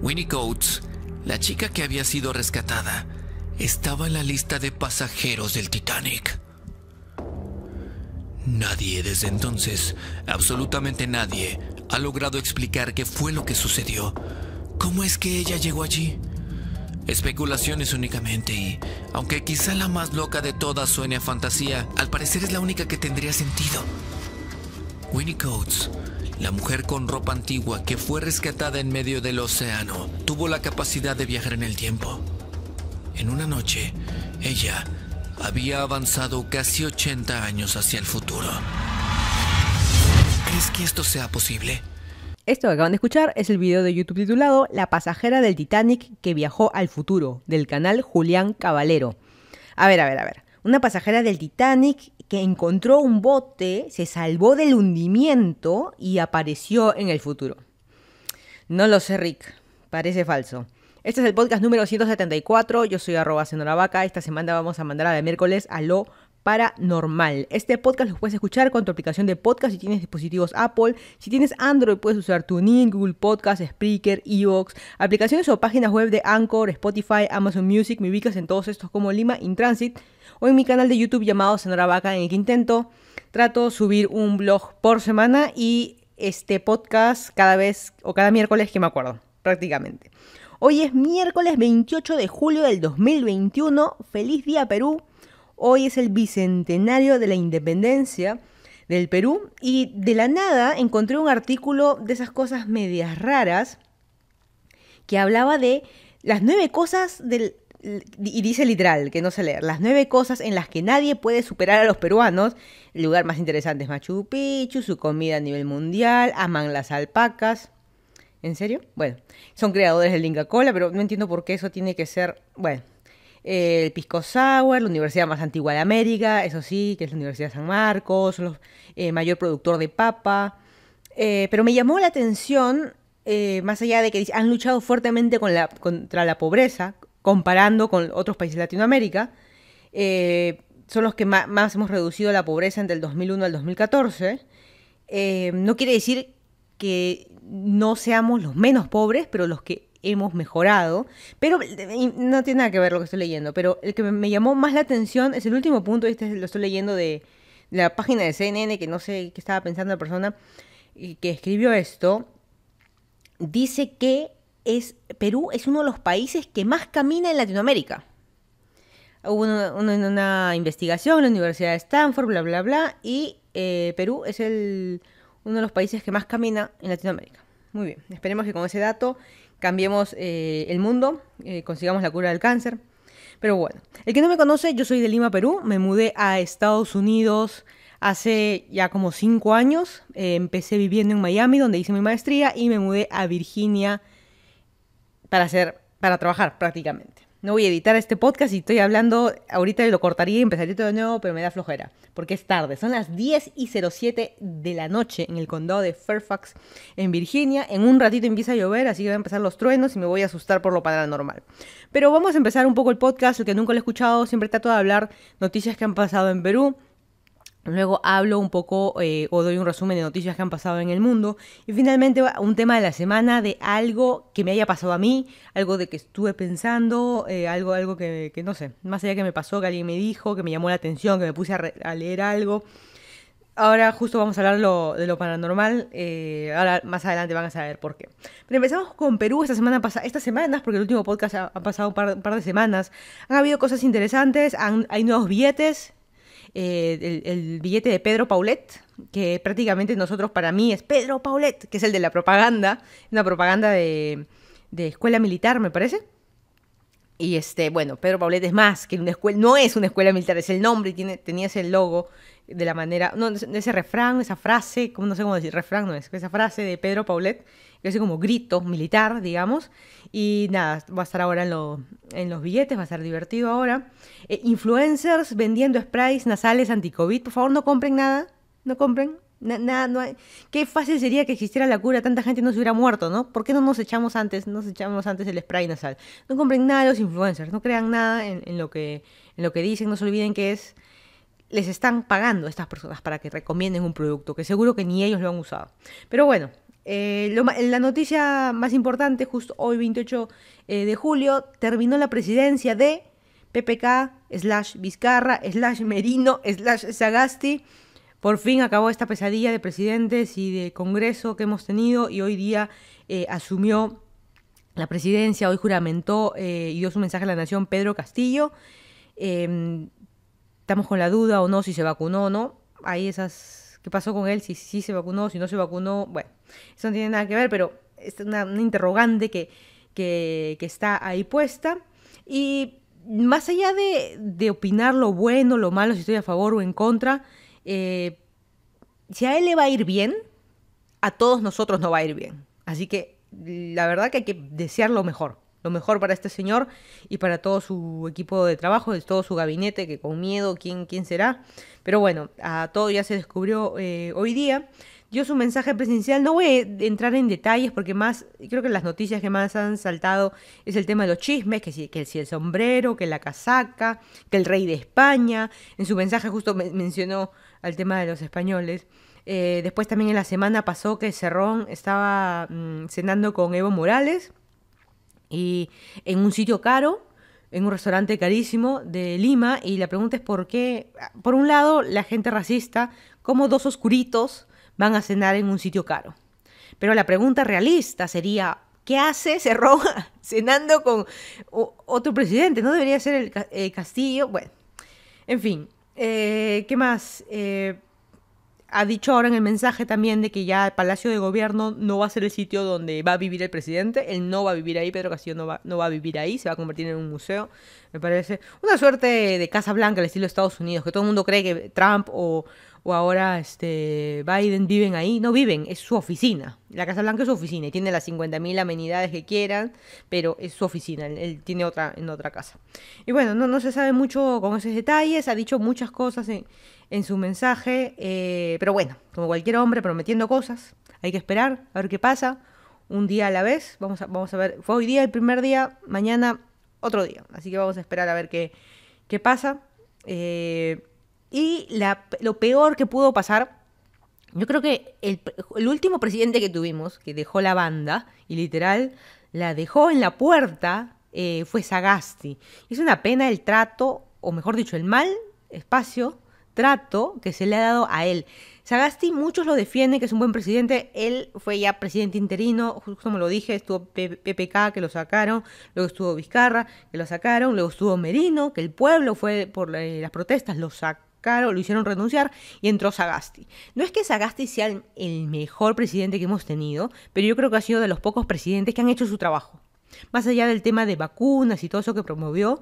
Winnie Coates, la chica que había sido rescatada, estaba en la lista de pasajeros del Titanic. Nadie desde entonces, absolutamente nadie, ha logrado explicar qué fue lo que sucedió. ¿Cómo es que ella llegó allí? Especulaciones únicamente y, aunque quizá la más loca de todas suene a fantasía, al parecer es la única que tendría sentido. Winnie Coates la mujer con ropa antigua que fue rescatada en medio del océano tuvo la capacidad de viajar en el tiempo. En una noche, ella había avanzado casi 80 años hacia el futuro. ¿Crees que esto sea posible? Esto que acaban de escuchar es el video de YouTube titulado La pasajera del Titanic que viajó al futuro, del canal Julián Caballero. A ver, a ver, a ver. Una pasajera del Titanic que encontró un bote, se salvó del hundimiento y apareció en el futuro. No lo sé, Rick. Parece falso. Este es el podcast número 174. Yo soy arroba Esta semana vamos a mandar a la miércoles a lo paranormal. Este podcast lo puedes escuchar con tu aplicación de podcast si tienes dispositivos Apple. Si tienes Android puedes usar TuneIn, Google Podcast, Spreaker, Evox, aplicaciones o páginas web de Anchor, Spotify, Amazon Music. Me ubicas en todos estos como Lima Intransit. Transit Hoy en mi canal de YouTube llamado Senora Vaca, en el que intento, trato subir un blog por semana y este podcast cada vez o cada miércoles que me acuerdo, prácticamente. Hoy es miércoles 28 de julio del 2021. Feliz día Perú. Hoy es el bicentenario de la independencia del Perú y de la nada encontré un artículo de esas cosas medias raras que hablaba de las nueve cosas del y dice literal, que no se leer, las nueve cosas en las que nadie puede superar a los peruanos. El lugar más interesante es Machu Picchu, su comida a nivel mundial, aman las alpacas. ¿En serio? Bueno, son creadores del Inca Cola, pero no entiendo por qué eso tiene que ser. Bueno, eh, el Pisco Sour, la universidad más antigua de América, eso sí, que es la Universidad de San Marcos, el eh, mayor productor de papa. Eh, pero me llamó la atención, más allá de que han luchado fuertemente contra la pobreza, comparando con otros países de Latinoamérica, eh, son los que más, hemos reducido la pobreza entre el 2001 al 2014. Eh, no quiere decir que no seamos los menos pobres, pero los que hemos mejorado. Pero no tiene nada que ver lo que estoy leyendo, pero el que me llamó más la atención es el último punto, este lo estoy leyendo de la página de CNN, que no sé qué estaba pensando la persona eh, que escribió esto, dice que Perú es uno de los países que más camina en Latinoamérica. Hubo una, investigación en la Universidad de Stanford, bla, bla, bla, y eh, Perú es uno de los países que más camina en Latinoamérica. Muy bien, esperemos que con ese dato cambiemos eh, el mundo, eh, consigamos la cura del cáncer. Pero bueno, el que no me conoce, yo soy de Lima, Perú, me mudé a Estados Unidos hace ya como cinco años, empecé viviendo en Miami donde hice mi maestría y me mudé a Virginia, para hacer, para trabajar prácticamente. No voy a editar este podcast y estoy hablando, ahorita lo cortaría y empezaría todo de nuevo, pero me da flojera, porque es tarde. Son las 10 y 07 de la noche en el condado de Fairfax, en Virginia. En un ratito empieza a llover, así que van a empezar los truenos y me voy a asustar por lo paranormal. Pero vamos a empezar un poco el podcast, el que nunca lo he escuchado, siempre trato de hablar noticias que han pasado en Perú, Luego hablo un poco eh, o doy un resumen de noticias que han pasado en el mundo. Y finalmente un tema de la semana de algo que me haya pasado a mí, algo de que estuve pensando, eh, algo, algo que, no sé, más allá que me pasó, que alguien me dijo, que me llamó la atención, que me puse a, leer algo. Ahora justo vamos a hablar de lo paranormal. Eh, ahora más adelante van a saber por qué. Pero empezamos con Perú esta semana Estas semanas, porque el último podcast ha, pasado un par, de semanas. Han habido cosas interesantes, hay nuevos billetes eh, el, billete de Pedro Paulet, que prácticamente nosotros para mí es Pedro Paulet, que es el de la propaganda, una propaganda de, de escuela militar, me parece. Y este, bueno, Pedro Paulet es más que una escuela, no es una escuela militar, es el nombre, tiene, tenía ese logo de la manera, no, de ese refrán, esa frase, como no sé cómo decir, refrán no es, esa frase de Pedro Paulet, que es como grito militar, digamos, y nada, va a estar ahora en, lo, en los billetes, va a ser divertido ahora. Eh, influencers vendiendo sprays nasales anti-COVID, por favor no compren nada, no compren, nada, no Qué fácil sería que existiera la cura, tanta gente no se hubiera muerto, ¿no? ¿Por qué no nos echamos antes, nos echamos antes el spray nasal? No compren nada los influencers, no crean nada en lo, que, en lo que dicen, no se olviden que es les están pagando a estas personas para que recomienden un producto que seguro que ni ellos lo han usado. Pero bueno, eh, la noticia más importante, justo hoy 28 eh, de julio, terminó la presidencia de PPK, slash Vizcarra, slash Merino, slash Sagasti. Por fin acabó esta pesadilla de presidentes y de Congreso que hemos tenido y hoy día eh, asumió la presidencia, hoy juramentó y dio su mensaje a la nación Pedro Castillo. Em, estamos con la duda o no, si se vacunó o no. Hay esas, ¿qué pasó con él? Si sí se vacunó, si no se vacunó. Bueno, eso no tiene nada que ver, pero es una, interrogante que, que, está ahí puesta. Y más allá de, opinar lo bueno, lo malo, si estoy a favor o en contra, eh, si a él le va a ir bien, a todos nosotros no va a ir bien. Así que la verdad que hay que desear lo mejor lo mejor para este señor y para todo su equipo de trabajo, de todo su gabinete, que con miedo, ¿quién, quién será? Pero bueno, a todo ya se descubrió eh, hoy día. Dio su mensaje presencial No voy a entrar en detalles porque más, creo que las noticias que más han saltado es el tema de los chismes, que si, el sombrero, que la casaca, que el rey de España. En su mensaje justo mencionó al tema de los españoles. Eh, después también en la semana pasó que Cerrón estaba mm, cenando con Evo Morales y en un sitio caro, en un restaurante carísimo de Lima, y la pregunta es por qué, por un lado, la gente racista, como dos oscuritos van a cenar en un sitio caro. Pero la pregunta realista sería, ¿qué hace roba cenando con otro presidente? ¿No debería ser el, eh, Castillo? Bueno, en fin, eh, ¿qué más? Eh, ha dicho ahora en el mensaje también de que ya el Palacio de Gobierno no va a ser el sitio donde va a vivir el presidente. Él no va a vivir ahí, Pedro Castillo no va, no va a vivir ahí, se va a convertir en un museo, me parece. Una suerte de Casa Blanca al estilo de Estados Unidos, que todo el mundo cree que Trump o, ahora este Biden viven ahí. No viven, es su oficina. La Casa Blanca es su oficina y tiene las 50.000 amenidades que quieran, pero es su oficina, él, tiene otra en otra casa. Y bueno, no, no se sabe mucho con esos detalles, ha dicho muchas cosas en en su mensaje, eh, pero bueno, como cualquier hombre, prometiendo cosas, hay que esperar a ver qué pasa, un día a la vez, vamos a, vamos a ver, fue hoy día el primer día, mañana otro día, así que vamos a esperar a ver qué, qué pasa. Eh, y lo peor que pudo pasar, yo creo que el, último presidente que tuvimos, que dejó la banda, y literal, la dejó en la puerta, eh, fue Sagasti. Es una pena el trato, o mejor dicho, el mal espacio trato que se le ha dado a él. Sagasti, muchos lo defienden, que es un buen presidente. Él fue ya presidente interino, justo como lo dije, estuvo PPK, que lo sacaron, luego estuvo Vizcarra, que lo sacaron, luego estuvo Merino, que el pueblo fue por eh, las protestas, lo sacaron, lo hicieron renunciar y entró Sagasti. No es que Sagasti sea el, el mejor presidente que hemos tenido, pero yo creo que ha sido de los pocos presidentes que han hecho su trabajo. Más allá del tema de vacunas y todo eso que promovió,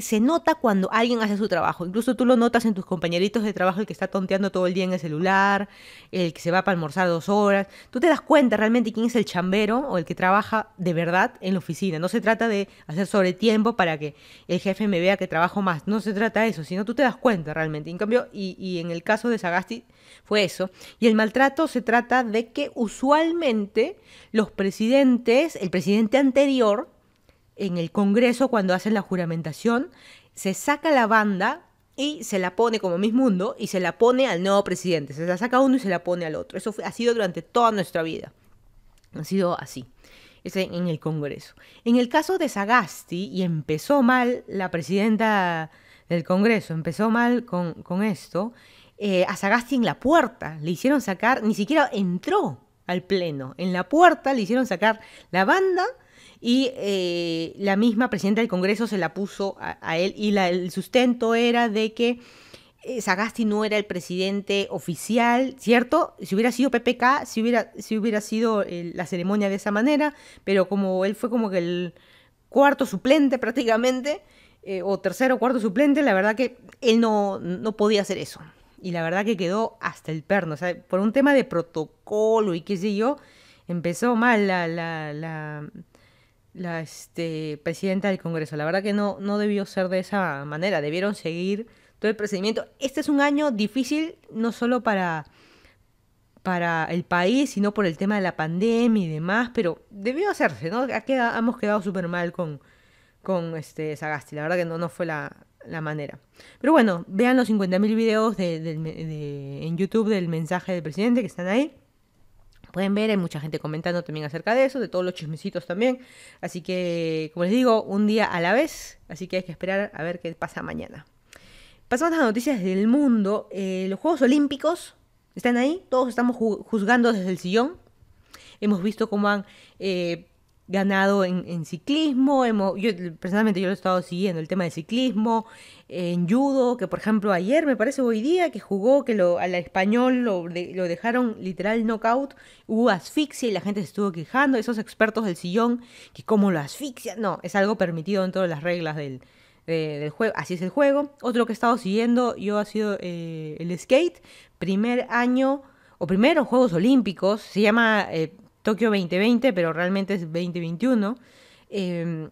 se nota cuando alguien hace su trabajo. Incluso tú lo notas en tus compañeritos de trabajo, el que está tonteando todo el día en el celular, el que se va para almorzar dos horas. Tú te das cuenta realmente quién es el chambero o el que trabaja de verdad en la oficina. No se trata de hacer sobretiempo para que el jefe me vea que trabajo más. No se trata de eso, sino tú te das cuenta realmente. En cambio, y, y en el caso de Sagasti fue eso. Y el maltrato se trata de que usualmente los presidentes, el presidente anterior, en el Congreso cuando hacen la juramentación, se saca la banda y se la pone como Miss Mundo y se la pone al nuevo presidente. Se la saca uno y se la pone al otro. Eso ha sido durante toda nuestra vida. Ha sido así. Es en, el Congreso. En el caso de Sagasti, y empezó mal la presidenta del Congreso, empezó mal con, esto, eh, a Sagasti en la puerta le hicieron sacar, ni siquiera entró al Pleno, en la puerta le hicieron sacar la banda y eh, la misma presidenta del Congreso se la puso a, él y la, el sustento era de que eh, Sagasti no era el presidente oficial, ¿cierto? Si hubiera sido PPK, si hubiera, si hubiera sido eh, la ceremonia de esa manera, pero como él fue como que el cuarto suplente prácticamente, o tercero o cuarto suplente, la verdad que él no, no podía hacer eso. Y la verdad que quedó hasta el perno, o sea, por un tema de protocolo y qué sé yo, empezó mal la, la, la este, presidenta del Congreso. La verdad que no, no debió ser de esa manera, debieron seguir todo el procedimiento. Este es un año difícil, no solo para, para el país, sino por el tema de la pandemia y demás, pero debió hacerse, ¿no? hemos quedado súper mal con, con este Sagasti, la verdad que no, no fue la, la manera. Pero bueno, vean los 50.000 videos de, en YouTube del mensaje del presidente que están ahí. Pueden ver, hay mucha gente comentando también acerca de eso, de todos los chismecitos también. Así que, como les digo, un día a la vez. Así que hay que esperar a ver qué pasa mañana. Pasamos a las noticias del mundo. Eh, los Juegos Olímpicos están ahí. Todos estamos juzgando desde el sillón. Hemos visto cómo han eh, ganado en, ciclismo, hemos, yo personalmente yo lo he estado siguiendo, el tema de ciclismo, en judo, que por ejemplo ayer me parece hoy día que jugó, que lo, al español lo, dejaron literal knockout, hubo asfixia y la gente se estuvo quejando, esos expertos del sillón, que como lo asfixian, no, es algo permitido dentro de las reglas del, juego, así es el juego. Otro que he estado siguiendo yo ha sido eh, el skate, primer año o primeros Juegos Olímpicos, se llama... Eh, Tokio 2020, pero realmente es 2021, em,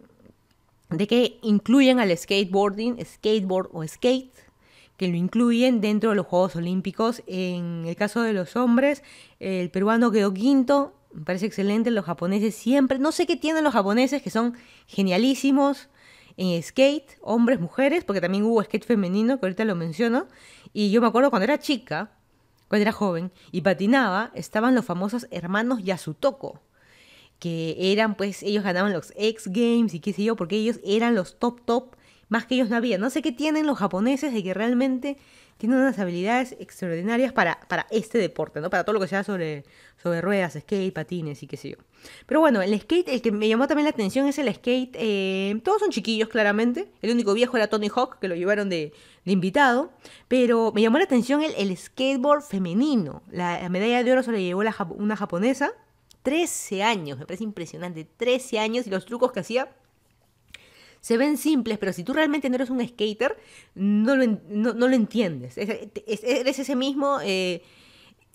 de que incluyen al skateboarding, skateboard o skate, que lo incluyen dentro de los Juegos Olímpicos. En el caso de los hombres, el peruano quedó quinto, me parece excelente, los japoneses siempre, no sé qué tienen los japoneses, que son genialísimos en skate, hombres, mujeres, porque también hubo skate femenino, que ahorita lo menciono, y yo me acuerdo cuando era chica, cuando era joven y patinaba, estaban los famosos hermanos Yasutoko, que eran pues, ellos ganaban los X Games y qué sé yo, porque ellos eran los top top, más que ellos no había. No sé qué tienen los japoneses de que realmente tiene unas habilidades extraordinarias para, para este deporte, ¿no? Para todo lo que sea sobre, sobre ruedas, skate, patines y qué sé yo. Pero bueno, el skate, el que me llamó también la atención es el skate. Eh, todos son chiquillos, claramente. El único viejo era Tony Hawk, que lo llevaron de, invitado. Pero me llamó la atención el, skateboard femenino. La, medalla de oro se la llevó una japonesa. 13 años, me parece impresionante. 13 años y los trucos que hacía se ven simples, pero si tú realmente no eres un skater, no lo, entiendes. Es, eres ese mismo, eh,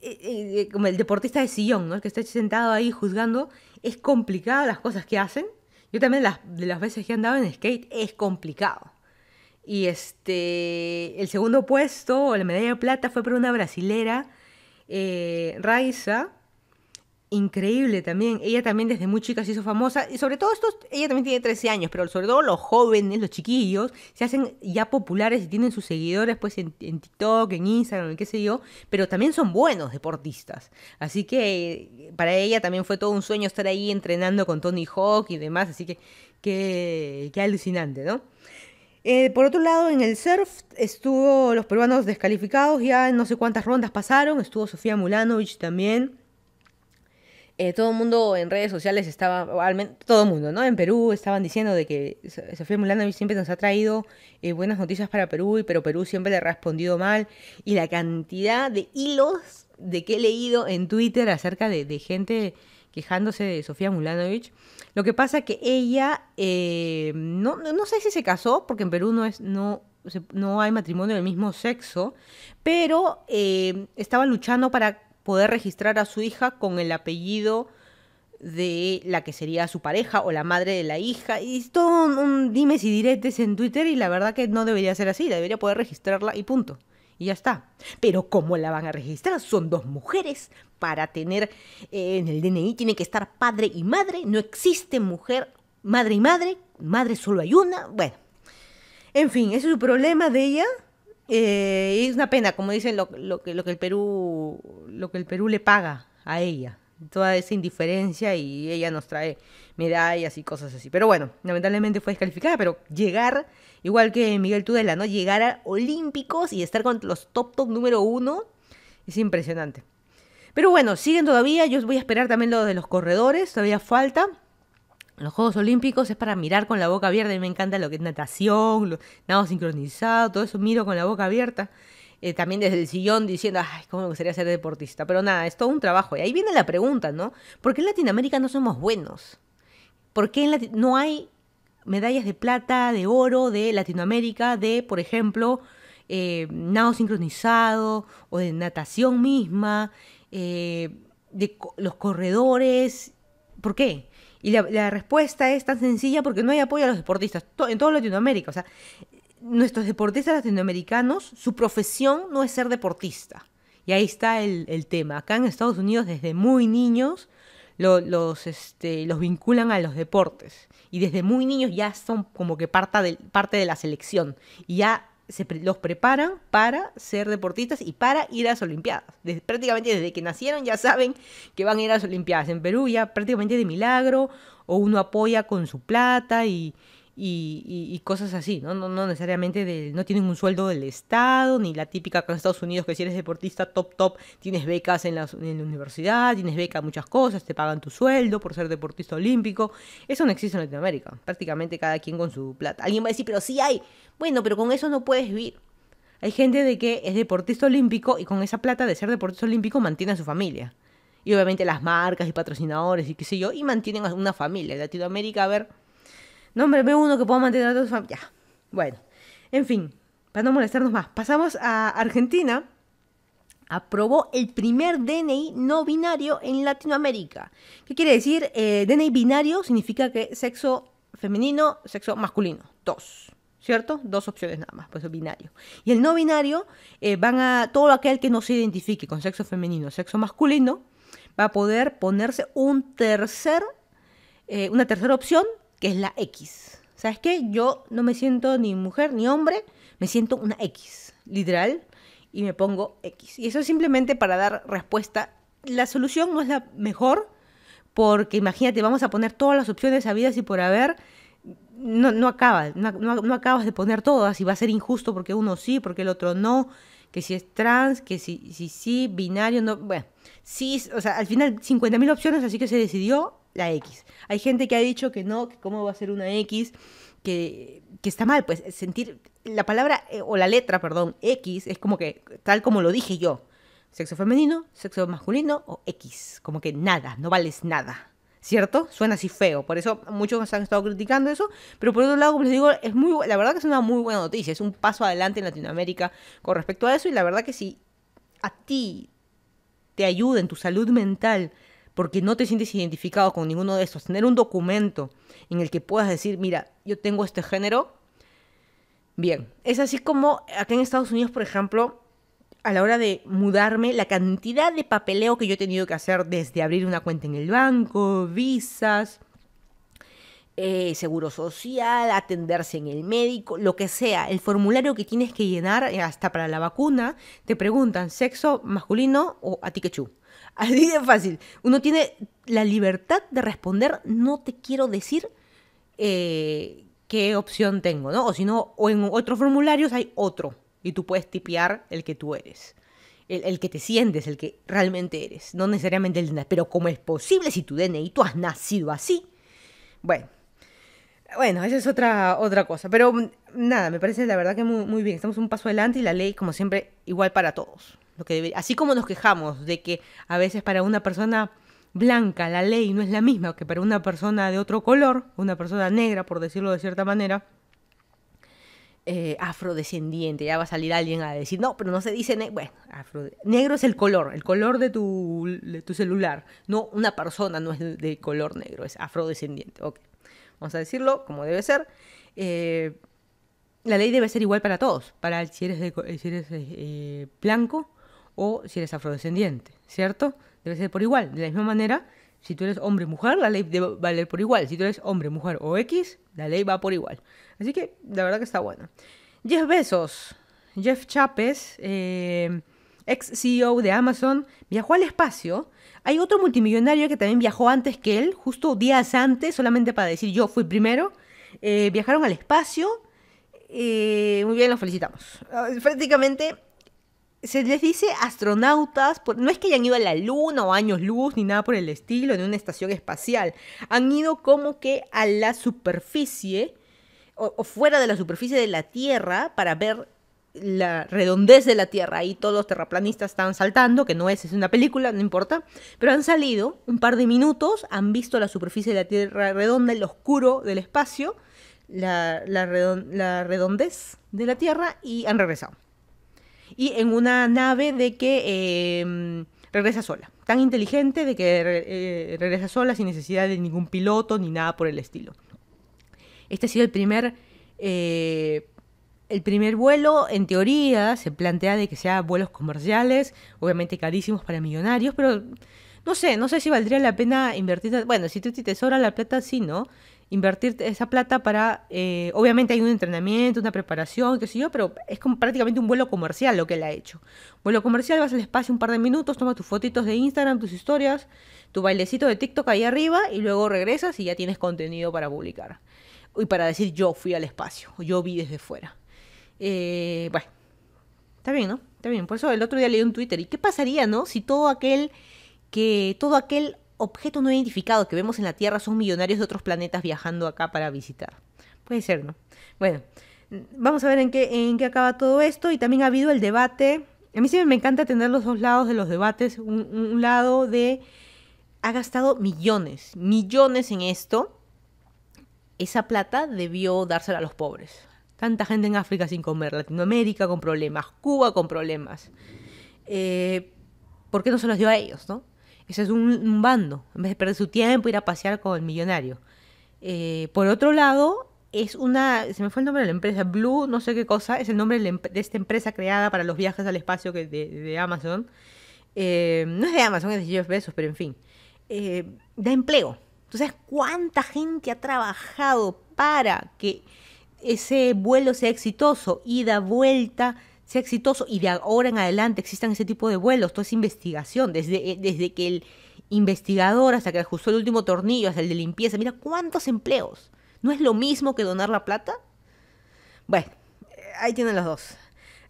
eh, eh, como el deportista de sillón, ¿no? el que está sentado ahí juzgando. Es complicado las cosas que hacen. Yo también de las veces que he andado en skate, es complicado. Y este, el segundo puesto, o la medalla de plata, fue por una brasilera, Raiza increíble también. Ella también desde muy chica se hizo famosa. Y sobre todo estos, ella también tiene 13 años, pero sobre todo los jóvenes, los chiquillos, se hacen ya populares y tienen sus seguidores pues en, TikTok, en Instagram, en qué sé yo. Pero también son buenos deportistas. Así que para ella también fue todo un sueño estar ahí entrenando con Tony Hawk y demás. Así que qué, alucinante, ¿no? Eh, por otro lado, en el surf estuvo los peruanos descalificados, ya no sé cuántas rondas pasaron, estuvo Sofía Mulanovic también, eh, todo el mundo en redes sociales estaba, todo el mundo, ¿no? En Perú estaban diciendo de que Sofía Mulanovich siempre nos ha traído eh, buenas noticias para Perú, pero Perú siempre le ha respondido mal. Y la cantidad de hilos de que he leído en Twitter acerca de, gente quejándose de Sofía Mulanovich. Lo que pasa es que ella, eh, no, sé si se casó, porque en Perú no, es, no, no hay matrimonio del mismo sexo, pero estaba luchando para poder registrar a su hija con el apellido de la que sería su pareja o la madre de la hija. Y todo dime si dimes en Twitter y la verdad que no debería ser así, debería poder registrarla y punto. Y ya está. Pero ¿cómo la van a registrar? Son dos mujeres. Para tener eh, en el DNI tiene que estar padre y madre. No existe mujer, madre y madre. Madre solo hay una. Bueno. En fin, ese es el problema de ella. Eh, es una pena, como dicen, lo, que, lo, que el Perú, lo que el Perú le paga a ella. Toda esa indiferencia y ella nos trae medallas y cosas así. Pero bueno, lamentablemente fue descalificada, pero llegar, igual que Miguel Tudela, ¿no? Llegar a Olímpicos y estar con los top top número uno es impresionante. Pero bueno, siguen todavía, yo voy a esperar también lo de los corredores, todavía falta los Juegos Olímpicos es para mirar con la boca abierta. y me encanta lo que es natación, nado sincronizado, todo eso miro con la boca abierta. Eh, también desde el sillón diciendo, ay, cómo me gustaría ser deportista. Pero nada, es todo un trabajo. Y ahí viene la pregunta, ¿no? ¿Por qué en Latinoamérica no somos buenos? ¿Por qué en no hay medallas de plata, de oro de Latinoamérica, de, por ejemplo, eh, nado sincronizado o de natación misma, eh, de los corredores? ¿Por qué? Y la, respuesta es tan sencilla porque no hay apoyo a los deportistas en toda Latinoamérica. O sea, nuestros deportistas latinoamericanos, su profesión no es ser deportista. Y ahí está el, tema. Acá en Estados Unidos, desde muy niños, los, este, los vinculan a los deportes. Y desde muy niños ya son como que parte de, parte de la selección. Y ya se los preparan para ser deportistas y para ir a las Olimpiadas. prácticamente desde que nacieron ya saben que van a ir a las Olimpiadas. En Perú ya prácticamente de milagro, o uno apoya con su plata y, y, cosas así, ¿no? No, no necesariamente no tienen un sueldo del Estado, ni la típica con en Estados Unidos que si eres deportista top top, tienes becas en la, universidad, tienes becas muchas cosas, te pagan tu sueldo por ser deportista olímpico. Eso no existe en Latinoamérica, prácticamente cada quien con su plata. Alguien va a decir, pero sí hay. Bueno, pero con eso no puedes vivir. Hay gente de que es deportista olímpico y con esa plata de ser deportista olímpico mantiene a su familia. Y obviamente las marcas y patrocinadores y qué sé yo, y mantienen a una familia. En Latinoamérica, a ver, no, ve uno que puedo mantener a todos. Ya. Bueno, en fin, para no molestarnos más. Pasamos a Argentina. Aprobó el primer DNI no binario en Latinoamérica. ¿Qué quiere decir? Eh, DNI binario significa que sexo femenino, sexo masculino. Dos. ¿cierto? Dos opciones nada más, pues, binario. Y el no binario eh, van a todo aquel que no se identifique con sexo femenino, sexo masculino, va a poder ponerse un tercer, eh, una tercera opción que es la X. ¿Sabes qué? Yo no me siento ni mujer ni hombre, me siento una X, literal, y me pongo X. Y eso es simplemente para dar respuesta. La solución no es la mejor, porque imagínate, vamos a poner todas las opciones habidas y por haber. No, no acabas, no, acabas de poner todas y va a ser injusto porque uno sí, porque el otro no que si es trans, que si sí, si, binario, no, bueno, sí, o sea, al final 50.000 opciones, así que se decidió la X. Hay gente que ha dicho que no, que cómo va a ser una X, que, está mal, pues sentir la palabra eh, o la letra, perdón, X es como que tal como lo dije yo. Sexo femenino, sexo masculino o X, como que nada, no vales nada. ¿cierto? Suena así feo. Por eso muchos han estado criticando eso. Pero por otro lado, como les digo, es muy, la verdad que es una muy buena noticia. Es un paso adelante en Latinoamérica con respecto a eso. Y la verdad que si a ti te ayuda en tu salud mental porque no te sientes identificado con ninguno de estos, tener un documento en el que puedas decir, mira, yo tengo este género. Bien, es así como acá en Estados Unidos, por ejemplo, a la hora de mudarme, la cantidad de papeleo que yo he tenido que hacer desde abrir una cuenta en el banco, visas, eh, seguro social, atenderse en el médico, lo que sea, el formulario que tienes que llenar eh, hasta para la vacuna, te preguntan sexo masculino o chú? Así de fácil. Uno tiene la libertad de responder, no te quiero decir eh, qué opción tengo, ¿no? O si no, o en otros formularios hay otro y tú puedes tipear el que tú eres. El, que te sientes, el que realmente eres, no necesariamente el DNA, pero como es posible si tu DNI tú has nacido así. Bueno, bueno, esa es otra, otra cosa, pero mm, nada, me parece la verdad que muy bien, estamos un paso adelante y la ley como siempre igual para todos así como nos quejamos de que a veces para una persona blanca la ley no es la misma que para una persona de otro color, una persona negra, por decirlo de cierta manera, eh, afrodescendiente, ya va a salir alguien a decir, no, pero no se dice, bueno, negro es el color, el color de tu, celular, no, una persona no es de, color negro, es afrodescendiente, ok, vamos a decirlo como debe ser, eh, la ley debe ser igual para todos, para si eres, si eres eh, blanco, o si eres afrodescendiente, ¿cierto? Debe ser por igual. De la misma manera, si tú eres hombre mujer, la ley debe valer por igual. Si tú eres hombre, mujer o X, la ley va por igual. Así que la verdad que está bueno. Jeff Bezos, Jeff Chapes, eh, ex CEO de Amazon, viajó al espacio. Hay otro multimillonario que también viajó antes que él, justo días antes, solamente para decir yo fui primero. Eh, viajaron al espacio. Eh, muy bien, los felicitamos. Ah, prácticamente se les dice astronautas, no es que hayan ido a la luna o años luz ni nada por el estilo en una estación espacial, han ido como que a la superficie o, fuera de la superficie de la Tierra para ver la redondez de la Tierra. Ahí todos los terraplanistas están saltando, que no es, es una película, no importa. Pero han salido un par de minutos, han visto la superficie de la Tierra redonda, el oscuro del espacio, la, la redondez de la Tierra y han regresado y en una nave de que em, regresa sola. Tan inteligente de que eh, regresa sola sin necesidad de ningún piloto ni nada por el estilo. Este ha sido el primer, eh, el primer vuelo, en teoría, se plantea de que sea vuelos comerciales, obviamente carísimos para millonarios, pero no sé, no sé si valdría la pena invertir. Bueno, si tú te tesora la plata, sí, ¿no? invertir esa plata para, eh, obviamente hay un entrenamiento, una preparación, qué sé yo, pero es como prácticamente un vuelo comercial lo que él ha hecho. Vuelo comercial, vas al espacio un par de minutos, tomas tus fotitos de Instagram, tus historias, tu bailecito de TikTok ahí arriba y luego regresas y ya tienes contenido para publicar. Y para decir yo fui al espacio, yo vi desde fuera. Eh, bueno, está bien, ¿no? Está bien. Por eso el otro día leí un Twitter. ¿Y qué pasaría, no? Si todo aquel que todo aquel objeto no identificado que vemos en la Tierra son millonarios de otros planetas viajando acá para visitar. Puede ser, ¿no? Bueno, vamos a ver en qué, en qué acaba todo esto. Y también ha habido el debate. A mí siempre me encanta tener los dos lados de los debates. Un, lado de ha gastado millones, millones en esto. Esa plata debió dársela a los pobres. Tanta gente en África sin comer, Latinoamérica con problemas, Cuba con problemas. Eh, ¿Por qué no se los dio a ellos, no? Ese es un, bando, en vez de perder su tiempo, ir a pasear con el millonario. Eh, por otro lado, es una, se me fue el nombre de la empresa, Blue, no sé qué cosa, es el nombre de, esta empresa creada para los viajes al espacio que de, Amazon. Eh, no es de Amazon, es de Jeff Bezos, pero en fin. Eh, da empleo. Entonces, cuánta gente ha trabajado para que ese vuelo sea exitoso? Ida, vuelta, sea exitoso y de ahora en adelante existan ese tipo de vuelos, toda esa investigación, desde, eh, desde que el investigador hasta que ajustó el último tornillo, hasta el de limpieza, mira cuántos empleos. ¿No es lo mismo que donar la plata? Bueno, eh, ahí tienen los dos.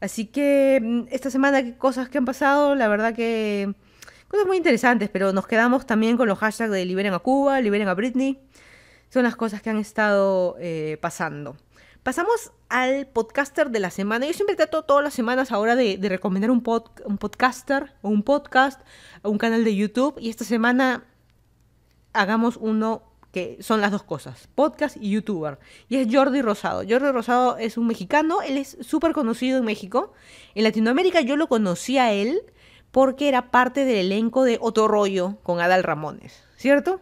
Así que mm, esta semana cosas que han pasado, la verdad que cosas muy interesantes, pero nos quedamos también con los hashtags de liberen a Cuba, liberen a Britney. Son las cosas que han estado eh, pasando. Pasamos al podcaster de la semana. Yo siempre trato todas las semanas ahora de, de recomendar un, un podcaster o un podcast un canal de YouTube. Y esta semana hagamos uno que son las dos cosas, podcast y youtuber. Y es Jordi Rosado. Jordi Rosado es un mexicano, él es súper conocido en México. En Latinoamérica yo lo conocí a él porque era parte del elenco de Otro Rollo con Adal Ramones, ¿cierto?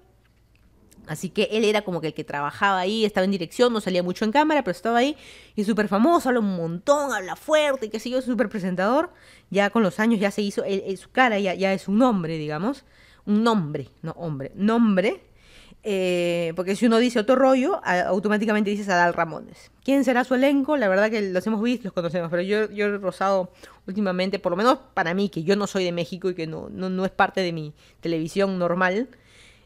Así que él era como que el que trabajaba ahí, estaba en dirección, no salía mucho en cámara, pero estaba ahí y súper famoso, habla un montón, habla fuerte, qué sé yo, súper presentador. Ya con los años ya se hizo, su cara ya, ya es un nombre, digamos. Un nombre, no hombre, nombre. Eh, porque si uno dice otro rollo, automáticamente dices Adal Ramones. ¿Quién será su elenco? La verdad que los hemos visto, los conocemos, pero yo, yo he rozado últimamente, por lo menos para mí, que yo no soy de México y que no, no, no es parte de mi televisión normal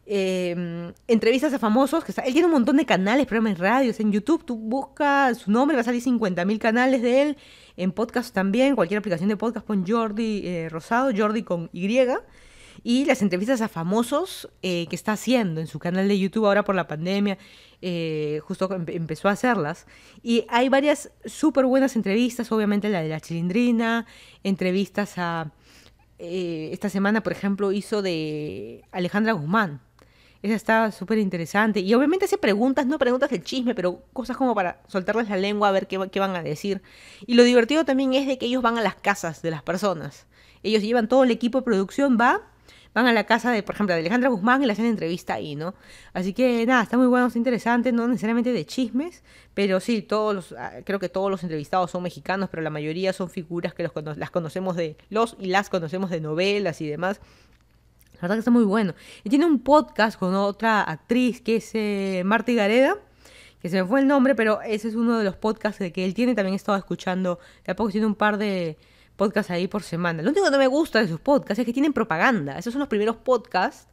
Em, entrevistas a famosos, que él tiene un montón de canales, programas en radios, en YouTube, tú buscas su nombre, va a salir mil canales de él, en podcast también, cualquier aplicación de podcast con Jordi eh, Rosado, Jordi con Y, y las entrevistas a famosos eh, que está haciendo en su canal de YouTube ahora por la pandemia, eh, justo em, empezó a hacerlas, y hay varias súper buenas entrevistas, obviamente la de la chilindrina, entrevistas a... esta semana, por ejemplo, hizo de Alejandra Guzmán, esa estaba súper interesante. Y obviamente hace preguntas, no preguntas del chisme, pero cosas como para soltarles la lengua a ver qué, van a decir. Y lo divertido también es de que ellos van a las casas de las personas. Ellos llevan todo el equipo de producción, va, van a la casa de, por ejemplo, de Alejandra Guzmán y le hacen entrevista ahí, ¿no? Así que nada, está muy bueno, está interesante, no necesariamente de chismes, pero sí, todos ah, creo que todos los entrevistados son mexicanos, pero la mayoría son figuras que los, las conocemos de, los y las conocemos de novelas y demás. La verdad que está muy bueno. Y tiene un podcast con otra actriz que es eh, Marty Gareda, que se me fue el nombre, pero ese es uno de los podcasts que él tiene. También he estado escuchando, poco tiene un par de podcasts ahí por semana. Lo único que no me gusta de sus podcasts es que tienen propaganda. Esos son los primeros podcasts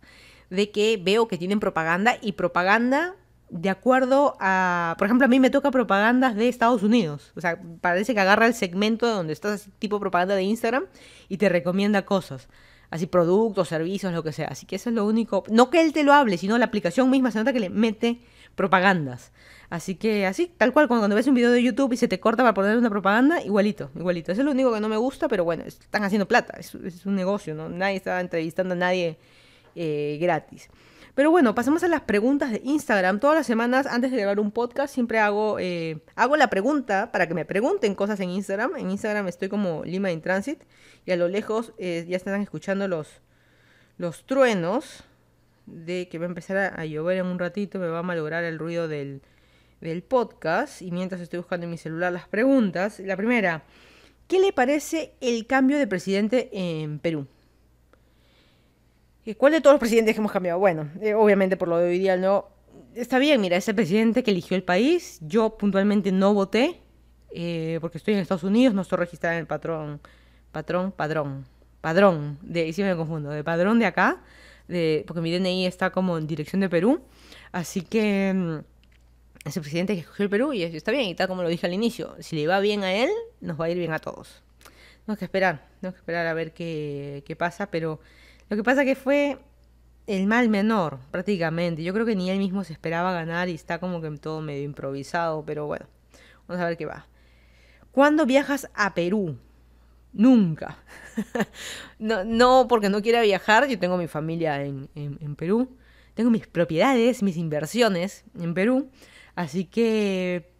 de que veo que tienen propaganda y propaganda de acuerdo a, por ejemplo, a mí me toca propagandas de Estados Unidos. O sea, parece que agarra el segmento donde estás tipo propaganda de Instagram y te recomienda cosas así productos, servicios, lo que sea. Así que eso es lo único. No que él te lo hable, sino la aplicación misma se nota que le mete propagandas. Así que así, tal cual, cuando, ves un video de YouTube y se te corta para poner una propaganda, igualito, igualito. Eso es lo único que no me gusta, pero bueno, están haciendo plata, es, un negocio, ¿no? Nadie está entrevistando a nadie eh, gratis. Pero bueno, pasemos a las preguntas de Instagram. Todas las semanas, antes de grabar un podcast, siempre hago, eh, hago la pregunta para que me pregunten cosas en Instagram. En Instagram estoy como Lima in Transit. Y a lo lejos eh, ya están escuchando los, los truenos de que va a empezar a, llover en un ratito. Me va a malograr el ruido del, del podcast. Y mientras estoy buscando en mi celular las preguntas, la primera, ¿qué le parece el cambio de presidente en Perú? cuál de todos los presidentes que hemos cambiado? Bueno, eh, obviamente por lo de hoy día no. Está bien, mira, ese presidente que eligió el país. Yo puntualmente no voté eh, porque estoy en Estados Unidos, no estoy registrada en el patrón, patrón, padrón, padrón, de, si sí me confundo, de padrón de acá, de, porque mi DNI está como en dirección de Perú. Así que mm, Ese presidente que escogió el Perú y está bien, y tal como lo dije al inicio, si le va bien a él, nos va a ir bien a todos. Tenemos que esperar, tenemos que esperar a ver qué, qué pasa, pero lo que pasa que fue el mal menor, prácticamente. Yo creo que ni él mismo se esperaba ganar y está como que todo medio improvisado, pero bueno, vamos a ver qué va. ¿Cuándo viajas a Perú? Nunca. no, no, porque no quiera viajar, yo tengo mi familia en Perú, tengo mis propiedades, mis inversiones en Perú, así que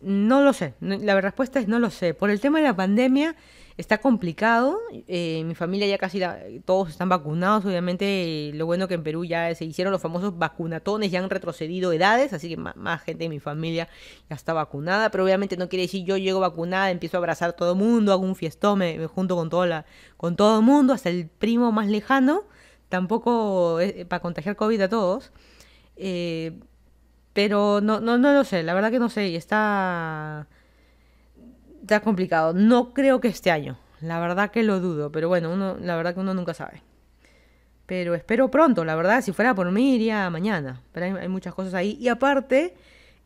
no lo sé. La respuesta es no lo sé. Por el tema de la pandemia, está complicado. Eh, mi familia ya casi todos están vacunados, obviamente. Lo bueno que en Perú ya se hicieron los famosos vacunatones, ya han retrocedido edades, así que más, gente de mi familia ya está vacunada. Pero obviamente no quiere decir yo llego vacunada, empiezo a abrazar a todo el mundo, hago un fiestón, me, junto con, toda la, con todo el mundo, hasta el primo más lejano. Tampoco eh, para contagiar COVID a todos. Eh, pero no, no, no lo sé, la verdad que no sé, y está está complicado. No creo que este año. La verdad que lo dudo, pero bueno, uno, la verdad que uno nunca sabe. Pero espero pronto, la verdad, si fuera por mí iría mañana. Pero hay, muchas cosas ahí. Y aparte,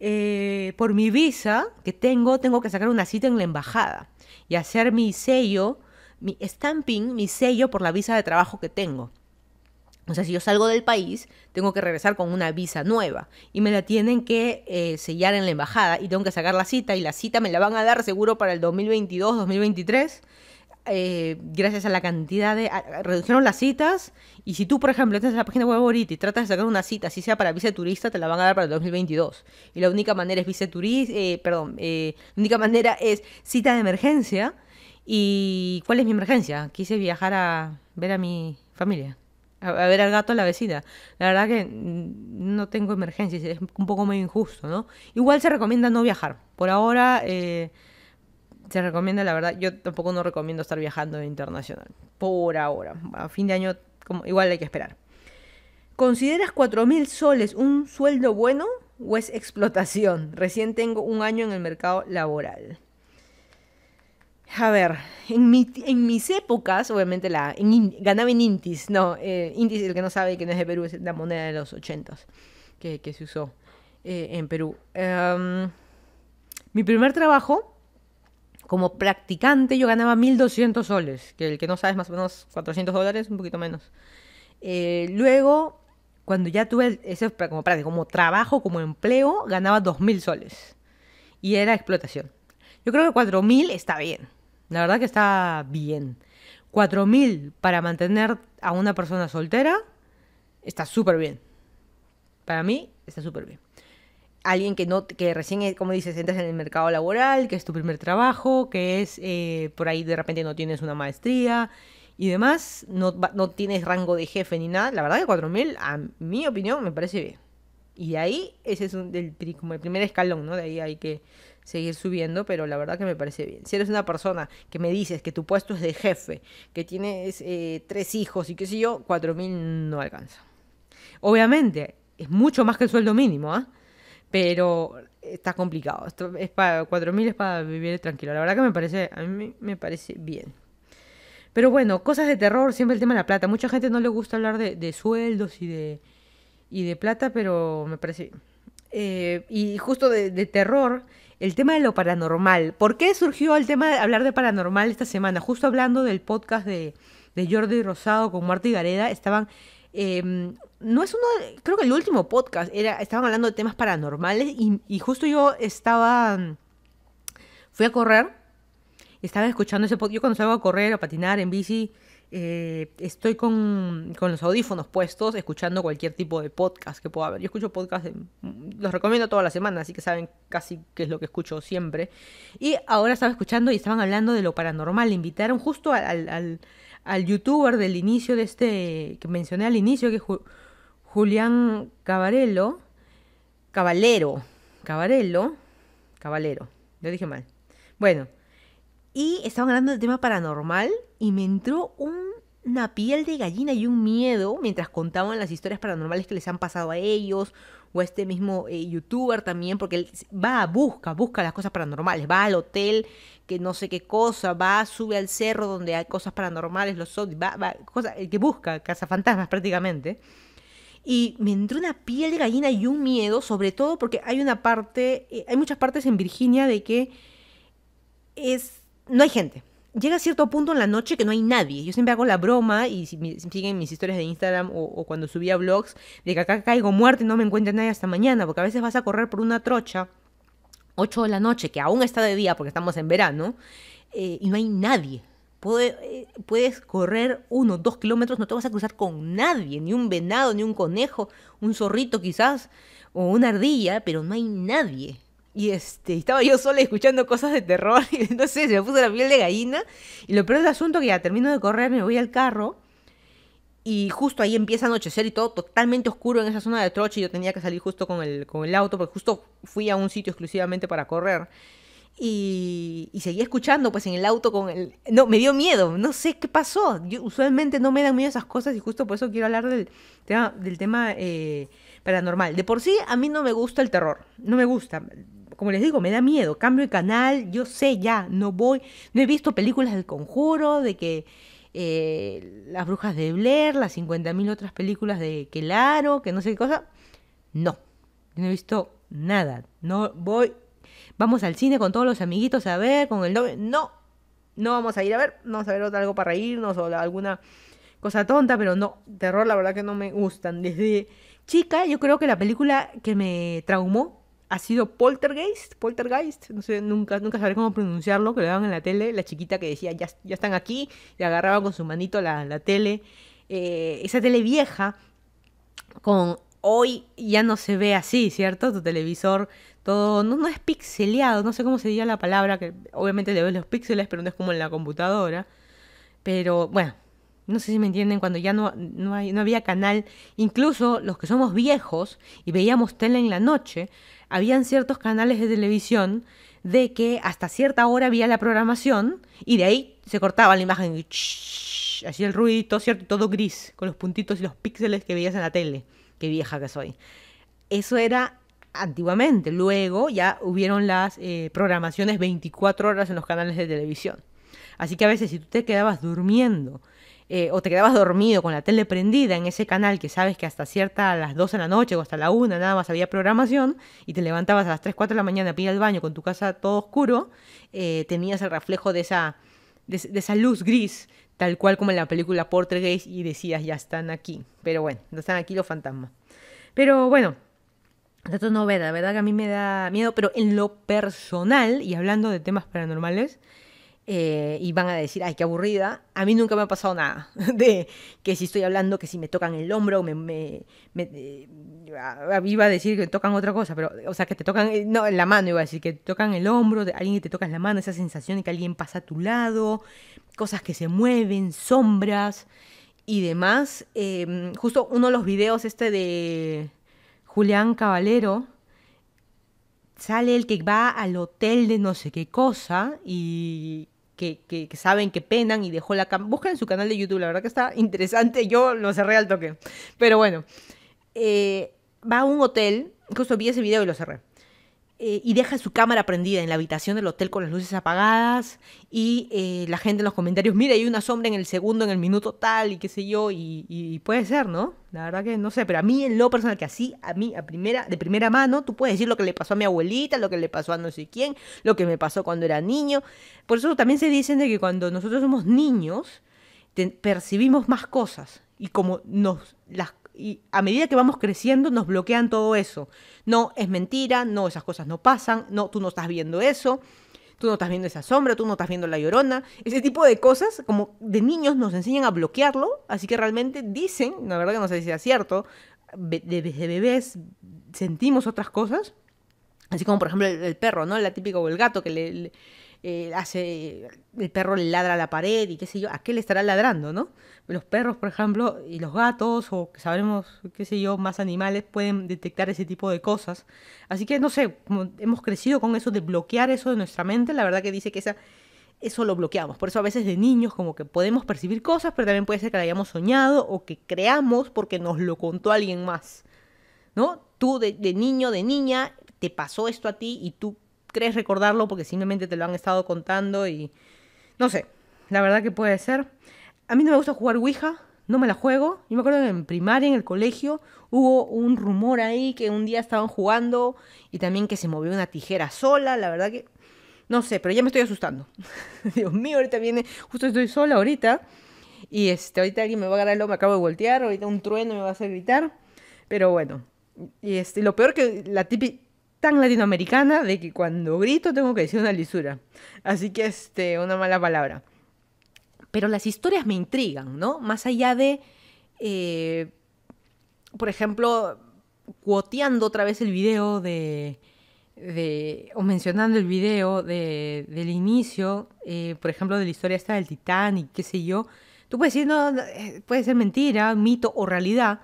eh, por mi visa que tengo, tengo que sacar una cita en la embajada y hacer mi sello, mi stamping, mi sello por la visa de trabajo que tengo. O sea, si yo salgo del país, tengo que regresar con una visa nueva y me la tienen que eh, sellar en la embajada y tengo que sacar la cita y la cita me la van a dar seguro para el 2022, 2023. Eh, gracias a la cantidad de... redujeron las citas y si tú, por ejemplo, entras a la página web ahorita y tratas de sacar una cita, si sea para visa turista, te la van a dar para el 2022. Y la única manera es vice turista, eh, perdón, eh, la única manera es cita de emergencia. ¿Y cuál es mi emergencia? Quise viajar a ver a mi familia a, ver al gato a la vecina. La verdad que no tengo emergencias, es un poco medio injusto, ¿no? Igual se recomienda no viajar. Por ahora eh, se recomienda, la verdad, yo tampoco no recomiendo estar viajando internacional. Por ahora. A fin de año igual hay que esperar. ¿Consideras 4.000 soles un sueldo bueno o es explotación? Recién tengo un año en el mercado laboral a ver, en, mis épocas, obviamente la, ganaba en Intis, no, eh, Intis, el que no sabe que no es de Perú, es la moneda de los ochentas que, se usó eh, en Perú. Em, mi primer trabajo como practicante yo ganaba 1.200 soles, que el que no sabe es más o menos 400 dólares, un poquito menos. Eh, luego, cuando ya tuve ese como, como trabajo, como empleo, ganaba 2.000 soles. Y era explotación. Yo creo que 4.000 está bien. La verdad que está bien. 4.000 para mantener a una persona soltera está súper bien. Para mí está súper bien. Alguien que, no, que recién, eh, como dices, entras en el mercado laboral, que es tu primer trabajo, que es eh, por ahí de repente no tienes una maestría y demás, no, tienes rango de jefe ni nada. La verdad que 4.000, a mi opinión, me parece bien. Y ahí, ese es un, como el primer escalón, ¿no? De ahí hay que seguir subiendo, pero la verdad que me parece bien. Si eres una persona que me dices que tu puesto es de jefe, que tienes eh, tres hijos y qué sé yo, 4.000 no alcanza. Obviamente, es mucho más que el sueldo mínimo, ¿ah? pero está complicado. Esto es para 4000 es para vivir tranquilo. La verdad que me parece a mí me parece bien. Pero bueno, cosas de terror, siempre el tema de la plata. Mucha gente no le gusta hablar de, sueldos y de y de plata, pero me parece eh, y justo de terror el tema de lo paranormal. ¿Por qué surgió el tema de hablar de paranormal esta semana? Justo hablando del podcast de, Jordi Rosado con Marta y Gareda, estaban. Em, no es uno, creo que el último podcast, era, estaban hablando de temas paranormales y, y justo yo estaba. Em, fui a correr, estaba escuchando ese podcast. Yo cuando salgo a correr, a patinar en bici, eh, estoy con, los audífonos puestos, escuchando cualquier tipo de podcast que pueda haber. Yo escucho podcast, los recomiendo toda la semana, así que saben casi qué es lo que escucho siempre. Y ahora estaba escuchando y estaban hablando de lo paranormal. Invitaron justo al, youtuber del inicio de este, que mencioné al inicio, que es Julián Cabarelo. Cabalero. Cabarelo. Cabalero. Lo dije mal. Bueno, y estaban hablando del tema paranormal y me entró una piel de gallina y un miedo mientras contaban las historias paranormales que les han pasado a ellos o a este mismo eh, youtuber también, porque él va, a busca, busca las cosas paranormales, va al hotel que no sé qué cosa, va, sube al cerro donde hay cosas paranormales, los va, va, el que busca, cazafantasmas prácticamente. Y me entró una piel de gallina y un miedo, sobre todo porque hay una parte, eh, hay muchas partes en Virginia de que es no hay gente. Llega a cierto punto en la noche que no hay nadie. Yo siempre hago la broma y si siguen mis historias de Instagram o, cuando subía blogs de que acá caigo muerto y no me encuentra nadie hasta mañana, porque a veces vas a correr por una trocha 8 de la noche, que aún está de día porque estamos en verano, eh, y no hay nadie. Eh, puedes correr uno, dos kilómetros, no te vas a cruzar con nadie, ni un venado, ni un conejo, un zorrito quizás, o una ardilla, pero no hay nadie. Y este, estaba yo sola escuchando cosas de terror. Y entonces se me puso la piel de gallina. Y lo peor del asunto que ya termino de correr, me voy al carro. Y justo ahí empieza a anochecer y todo totalmente oscuro en esa zona de troche. Y yo tenía que salir justo con el, con el auto, porque justo fui a un sitio exclusivamente para correr. Y, seguía escuchando pues en el auto con el... No, me dio miedo, no sé qué pasó. Yo, usualmente no me dan miedo esas cosas y justo por eso quiero hablar del tema, del tema eh, paranormal. De por sí a mí no me gusta el terror, no me gusta como les digo, me da miedo, cambio de canal, yo sé ya, no voy, no he visto películas del conjuro, de que eh, las brujas de Blair, las 50.000 otras películas de que Laro, que no sé qué cosa, no, no he visto nada, no voy, vamos al cine con todos los amiguitos a ver, con el novio, no, no vamos a ir a ver, vamos a ver algo para reírnos o alguna cosa tonta, pero no, terror la verdad que no me gustan. Desde chica yo creo que la película que me traumó ha sido Poltergeist, Poltergeist, no sé, nunca, nunca sabré cómo pronunciarlo, que le daban en la tele, la chiquita que decía, ya, ya están aquí, y agarraba con su manito la, tele, eh, esa tele vieja, con hoy ya no se ve así, ¿cierto? Tu televisor, todo, no, es pixeleado, no sé cómo se diría la palabra, que obviamente le ves los píxeles, pero no es como en la computadora, pero bueno, no sé si me entienden, cuando ya no, no, hay, no, había canal, incluso los que somos viejos y veíamos tele en la noche, habían ciertos canales de televisión de que hasta cierta hora había la programación y de ahí se cortaba la imagen y hacía el ruido, ¿cierto? Todo gris, con los puntitos y los píxeles que veías en la tele. Qué vieja que soy. Eso era antiguamente. Luego ya hubieron las eh, programaciones 24 horas en los canales de televisión. Así que a veces si tú te quedabas durmiendo eh, o te quedabas dormido con la tele prendida en ese canal que sabes que hasta cierta a las 2 de la noche o hasta la 1 nada más había programación y te levantabas a las 3, 4 de la mañana a ir al baño con tu casa todo oscuro, eh, tenías el reflejo de esa, de, esa luz gris, tal cual como en la película Portrait y decías, ya están aquí. Pero bueno, no están aquí los fantasmas. Pero bueno, esto no ve, la verdad que a mí me da miedo, pero en lo personal, y hablando de temas paranormales, eh, y van a decir, ay, qué aburrida. A mí nunca me ha pasado nada de que si estoy hablando, que si me tocan el hombro, me, me, eh, iba a decir que me tocan otra cosa, pero, o sea, que te tocan, eh, no, en la mano iba a decir, que te tocan el hombro, de alguien que te toca la mano, esa sensación de que alguien pasa a tu lado, cosas que se mueven, sombras y demás. Em, justo uno de los videos este de Julián Caballero, sale el que va al hotel de no sé qué cosa y que, saben que penan y dejó la cama. Busquen su canal de YouTube, la verdad que está interesante. Yo lo cerré al toque. Pero bueno, eh, va a un hotel, justo vi ese video y lo cerré. Eh, y deja su cámara prendida en la habitación del hotel con las luces apagadas y eh, la gente en los comentarios, mira, hay una sombra en el segundo, en el minuto tal y qué sé yo, y, puede ser, ¿no? La verdad que no sé, pero a mí en lo personal que así, a mí a primera, de primera mano, tú puedes decir lo que le pasó a mi abuelita, lo que le pasó a no sé quién, lo que me pasó cuando era niño. Por eso también se dicen de que cuando nosotros somos niños, percibimos más cosas y como nos las y a medida que vamos creciendo nos bloquean todo eso. No, es mentira, no, esas cosas no pasan, no, tú no estás viendo eso, tú no estás viendo esa sombra, tú no estás viendo la llorona. Ese tipo de cosas, como de niños nos enseñan a bloquearlo, así que realmente dicen, la verdad que no sé si sea cierto, desde bebés sentimos otras cosas, así como por ejemplo el, perro, ¿no? La típica o el gato que le eh, hace, el perro le ladra a la pared y qué sé yo, ¿a qué le estará ladrando, no? Los perros, por ejemplo, y los gatos, o que sabemos, qué sé yo, más animales pueden detectar ese tipo de cosas. Así que, no sé, hemos crecido con eso de bloquear eso de nuestra mente, la verdad que dice que esa eso lo bloqueamos. Por eso a veces de niños como que podemos percibir cosas, pero también puede ser que la hayamos soñado o que creamos porque nos lo contó alguien más. ¿No? Tú de niño, de niña, te pasó esto a ti y tú crees recordarlo porque simplemente te lo han estado contando y no sé, la verdad que puede ser. A mí no me gusta jugar Ouija, no me la juego. Yo me acuerdo que en primaria, en el colegio, hubo un rumor ahí que un día estaban jugando y también que se movió una tijera sola, la verdad que no sé, pero ya me estoy asustando. Dios mío, ahorita viene, justo estoy sola ahorita y este, ahorita alguien me va a agarrar lo me acabo de voltear, ahorita un trueno me va a hacer gritar, pero bueno. Y este, lo peor que la típica tan latinoamericana de que cuando grito tengo que decir una lisura. Así que, este, una mala palabra. Pero las historias me intrigan, ¿no? Más allá de, eh, por ejemplo, cuoteando otra vez el video de, o mencionando el video del inicio, eh, por ejemplo, de la historia esta del y qué sé yo, tú puedes decir, no, eh, puede ser mentira, mito o realidad,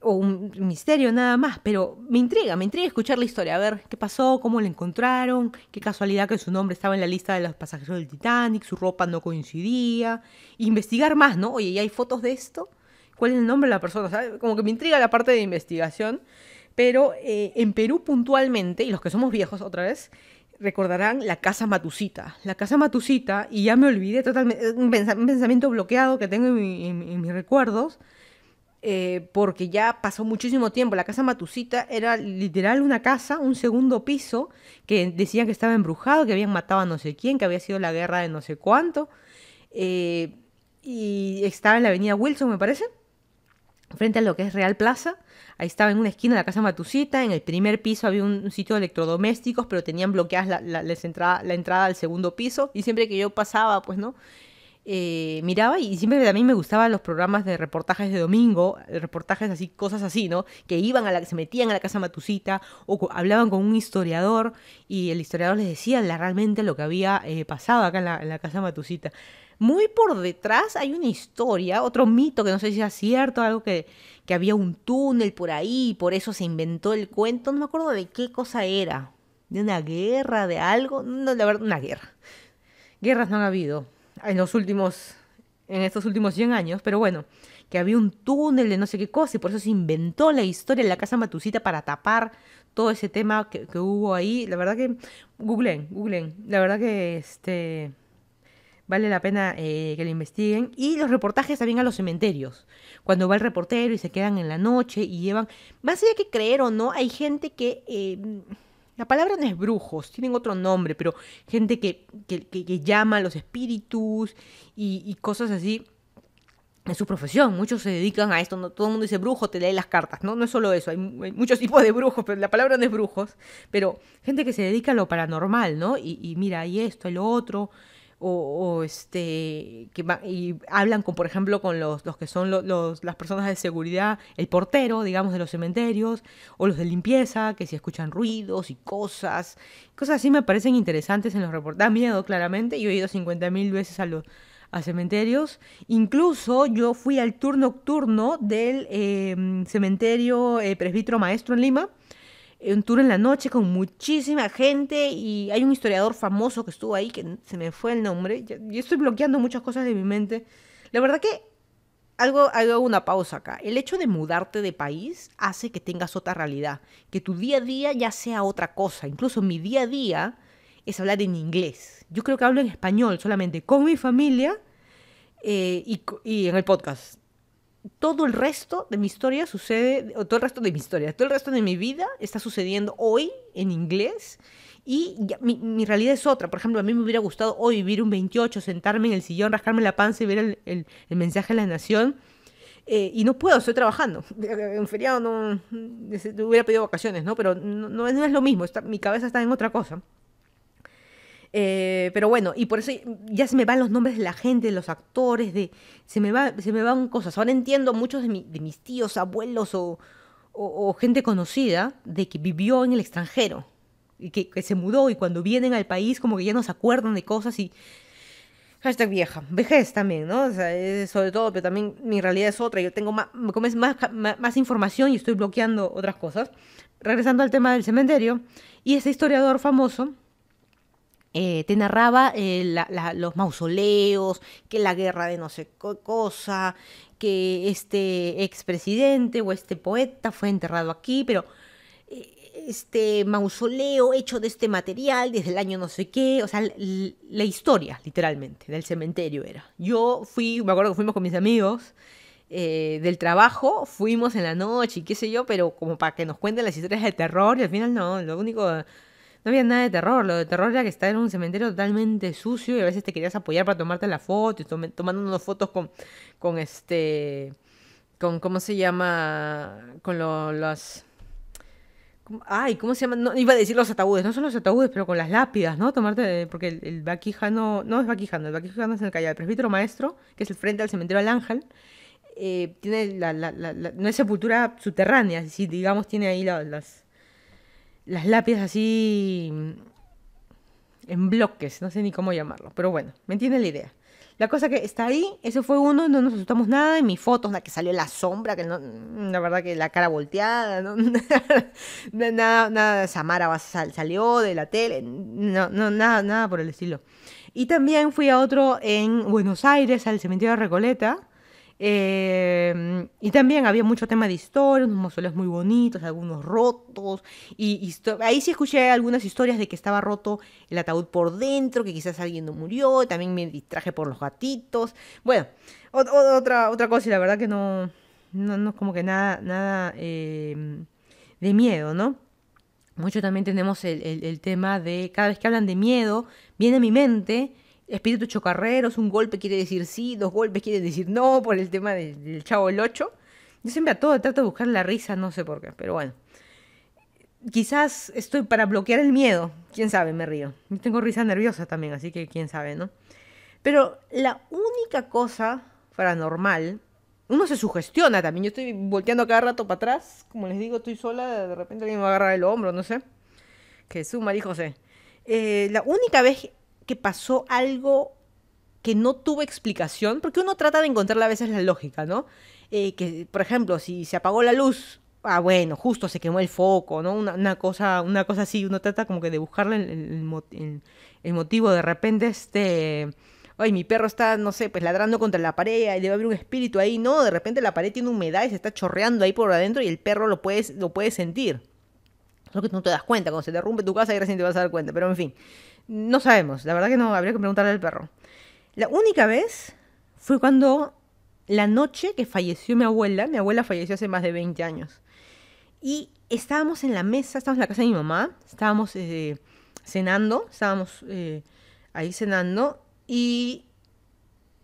o un misterio nada más, pero me intriga, me intriga escuchar la historia, a ver qué pasó, cómo la encontraron, qué casualidad que su nombre estaba en la lista de los pasajeros del Titanic, su ropa no coincidía, investigar más, ¿no? Oye, ¿y hay fotos de esto? ¿Cuál es el nombre de la persona? como que me intriga la parte de investigación, pero eh, en Perú puntualmente, y los que somos viejos otra vez, recordarán la Casa Matucita. La Casa Matucita, y ya me olvidé totalmente, un pensamiento bloqueado que tengo en mis recuerdos, eh, porque ya pasó muchísimo tiempo. La casa Matusita era literal una casa, un segundo piso, que decían que estaba embrujado, que habían matado a no sé quién, que había sido la guerra de no sé cuánto. Eh, y estaba en la avenida Wilson, me parece, frente a lo que es Real Plaza. Ahí estaba en una esquina la casa Matusita, en el primer piso había un, sitio de electrodomésticos, pero tenían bloqueadas la, la entrada al segundo piso. Y siempre que yo pasaba, pues no, eh, miraba y siempre a mí me gustaban los programas de reportajes de domingo, eh, reportajes así, cosas así, ¿no? Que iban a la, se metían a la casa Matusita o hablaban con un historiador y el historiador les decía realmente lo que había eh, pasado acá en la, casa Matusita. Muy por detrás hay una historia, otro mito que no sé si es cierto, algo que, que había un túnel por ahí y por eso se inventó el cuento, no me acuerdo de qué cosa era, de una guerra, de algo, no, la verdad, una guerra. Guerras no han habido, en los últimos, en estos últimos 100 años, pero bueno, que había un túnel de no sé qué cosa y por eso se inventó la historia de la casa Matucita para tapar todo ese tema que, hubo ahí. La verdad que, googlen, googlen, la verdad que este vale la pena eh, que lo investiguen. Y los reportajes también a los cementerios. Cuando va el reportero y se quedan en la noche y llevan. Más allá que creer o no, hay gente que eh, la palabra no es brujos, tienen otro nombre, pero gente que, llama a los espíritus y, cosas así en su profesión, muchos se dedican a esto, no, todo el mundo dice brujo, te lee las cartas, ¿no? No es solo eso, hay, muchos tipos de brujos, pero la palabra no es brujos, pero gente que se dedica a lo paranormal, ¿no? Y, y mira, hay esto, hay lo otro, o, este que hablan con por ejemplo con los, que son las personas de seguridad el portero digamos de los cementerios o los de limpieza que si escuchan ruidos y cosas cosas así me parecen interesantes en los reportajes da miedo claramente y he ido 50.000 veces a cementerios incluso yo fui al tour nocturno del em, cementerio presbítro eh, presbítero maestro en Lima eh, un tour en la noche con muchísima gente y hay un historiador famoso que estuvo ahí, que se me fue el nombre, yo, estoy bloqueando muchas cosas de mi mente. La verdad que algo, hago una pausa acá. El hecho de mudarte de país hace que tengas otra realidad, que tu día a día ya sea otra cosa. Incluso mi día a día es hablar en inglés. Yo creo que hablo en español solamente con mi familia eh, y, y en el podcast todo el resto de mi historia sucede, o todo el resto de mi historia, todo el resto de mi vida está sucediendo hoy en inglés y mi, realidad es otra. Por ejemplo, a mí me hubiera gustado hoy vivir un 28, sentarme en el sillón, rascarme la panza y ver el, mensaje de la nación. Eh, y no puedo, estoy trabajando. En feriado no. Hubiera pedido vacaciones, ¿no? Pero no, es, lo mismo. mi cabeza está en otra cosa. Eh, pero bueno, y por eso ya se me van los nombres de la gente, de los actores, de se me, va, se me van cosas. Ahora entiendo muchos de, mis tíos, abuelos o, gente conocida de que vivió en el extranjero y que, se mudó y cuando vienen al país como que ya no se acuerdan de cosas y... Hashtag vieja, vejez también, ¿no? O sea, sobre todo, pero también mi realidad es otra. Yo tengo más, más información y estoy bloqueando otras cosas. Regresando al tema del cementerio, y ese historiador famoso, eh, te narraba eh, los mausoleos, que la guerra de no sé qué cosa, que este expresidente o este poeta fue enterrado aquí, pero eh, este mausoleo hecho de este material desde el año no sé qué, o sea, la historia, literalmente, del cementerio era. Yo fui, me acuerdo que fuimos con mis amigos del trabajo, fuimos en la noche y qué sé yo, pero como para que nos cuenten las historias de terror y al final no, lo único no había nada de terror. Lo de terror era que estar en un cementerio totalmente sucio y a veces te querías apoyar para tomarte la foto tomando unas fotos con, con este. con ¿Cómo se llama? Con los. Ay, ¿cómo se llama? No, iba a decir los ataúdes, no son los ataúdes, pero con las lápidas, ¿no? Tomarte, porque el, baquijano. vaquijano, no es vaquijano, el vaquijano es en el calle del presbítero maestro, que es el frente al cementerio del ángel, eh, tiene la, la, no es sepultura subterránea, si digamos tiene ahí las, las lápidas así mm, en bloques, no sé ni cómo llamarlo, pero bueno, me entiende la idea. La cosa que está ahí, eso fue uno, no nos asustamos nada, en mis fotos, la que salió la sombra, que no, mm, la verdad que la cara volteada, ¿no? nada, nada, Samara salió de la tele, no, no, nada, nada por el estilo. Y también fui a otro en Buenos Aires, al cementerio de Recoleta, Em, y también había mucho tema de historias, unos mausoleos muy bonitos, algunos rotos. Y, ahí sí escuché algunas historias de que estaba roto el ataúd por dentro, que quizás alguien no murió. También me distraje por los gatitos. Bueno, otra, otra cosa, y la verdad que no, no, como que nada, nada em, de miedo, ¿no? Mucho también tenemos el tema de cada vez que hablan de miedo, viene a mi mente espíritu chocarreros, un golpe quiere decir sí, dos golpes quiere decir no, por el tema del, del el 8 Yo siempre a todo trato de buscar la risa, no sé por qué, pero bueno. Quizás estoy para bloquear el miedo, quién sabe, me río. Yo tengo risa nerviosa también, así que quién sabe, ¿no? Pero la única cosa paranormal, uno se sugestiona también. Yo estoy volteando cada rato para atrás, como les digo, estoy sola, de repente alguien me va a agarrar el hombro, no sé. Que María José. Eh, la única vez que pasó algo que no tuvo explicación, porque uno trata de encontrar a veces la lógica, ¿no? Eh, que, por ejemplo, si se apagó la luz, ah, bueno, justo se quemó el foco, ¿no? Una, cosa, una cosa así, uno trata como que de buscarle el, motivo, de repente, este, ay, mi perro está, no sé, pues ladrando contra la pared, y debe haber un espíritu ahí, no, de repente la pared tiene humedad y se está chorreando ahí por adentro y el perro lo puede, lo puede sentir. Lo que tú no te das cuenta, cuando se derrumbe tu casa y recién te vas a dar cuenta, pero en fin. No sabemos, la verdad que no, habría que preguntarle al perro. La única vez fue cuando la noche que falleció mi abuela, mi abuela falleció hace más de 20 años, y estábamos en la mesa, estábamos en la casa de mi mamá, estábamos eh, cenando, estábamos eh, ahí cenando, y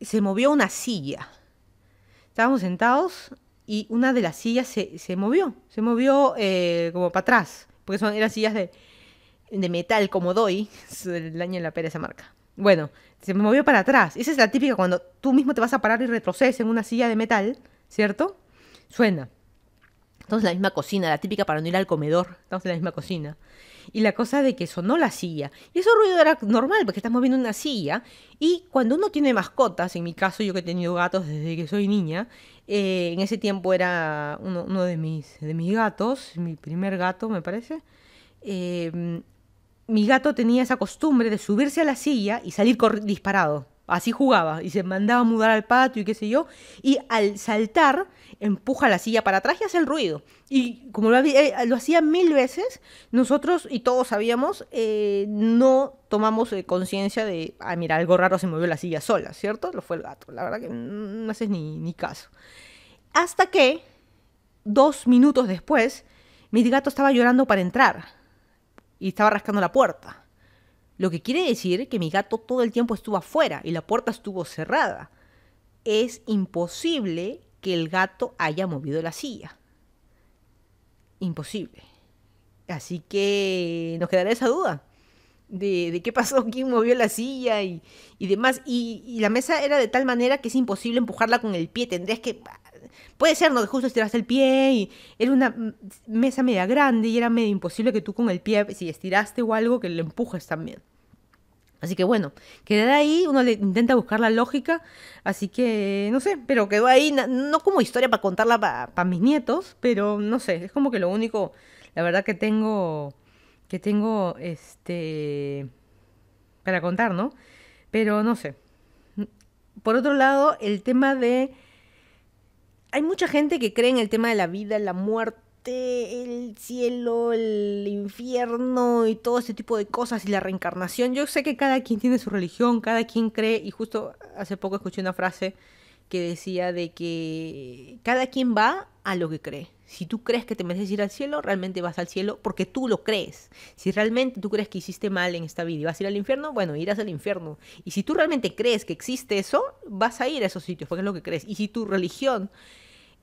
se movió una silla. Estábamos sentados y una de las sillas se, movió, se movió eh, como para atrás, porque son, eran sillas de, de metal como doy, el daño en la pereza, marca. Bueno, se me movió para atrás. Esa es la típica cuando tú mismo te vas a parar y retrocedes en una silla de metal, ¿cierto? Suena. Estamos en la misma cocina, la típica para no ir al comedor. Estamos en la misma cocina. Y la cosa de que sonó la silla. Y ese ruido era normal, porque estás moviendo una silla. Y cuando uno tiene mascotas, en mi caso yo que he tenido gatos desde que soy niña, eh, en ese tiempo era uno, de, mis, de mis gatos, mi primer gato me parece, eh, mi gato tenía esa costumbre de subirse a la silla y salir disparado. Así jugaba y se mandaba a mudar al patio y qué sé yo. Y al saltar, empuja la silla para atrás y hace el ruido. Y como lo, eh, hacía mil veces, nosotros y todos sabíamos, eh, no tomamos eh, conciencia de, ah, mira, algo raro se movió la silla sola, ¿cierto? Lo fue el gato. La verdad que no haces ni, ni caso. Hasta que, dos minutos después, mi gato estaba llorando para entrar y estaba rascando la puerta. Lo que quiere decir que mi gato todo el tiempo estuvo afuera y la puerta estuvo cerrada. Es imposible que el gato haya movido la silla. Imposible. Así que nos quedará esa duda de, de qué pasó, quién movió la silla y, y demás. Y, y, la mesa era de tal manera que es imposible empujarla con el pie. Tendrías que Puede ser, ¿no? Que justo estiraste el pie y era una mesa media grande y era medio imposible que tú con el pie, si estiraste o algo, que lo empujes también. Así que bueno, quedó ahí, uno le intenta buscar la lógica, así que no sé, pero quedó ahí, no como historia para contarla para mis nietos, pero no sé, es como que lo único, la verdad que tengo, que tengo, este, para contar, ¿no? Pero no sé. Por otro lado, el tema de hay mucha gente que cree en el tema de la vida, la muerte, el cielo, el infierno y todo ese tipo de cosas y la reencarnación. Yo sé que cada quien tiene su religión, cada quien cree y justo hace poco escuché una frase que decía de que cada quien va a lo que cree. Si tú crees que te mereces ir al cielo, realmente vas al cielo porque tú lo crees. Si realmente tú crees que hiciste mal en esta vida y vas a ir al infierno, bueno, irás al infierno. Y si tú realmente crees que existe eso, vas a ir a esos sitios porque es lo que crees. Y si tu religión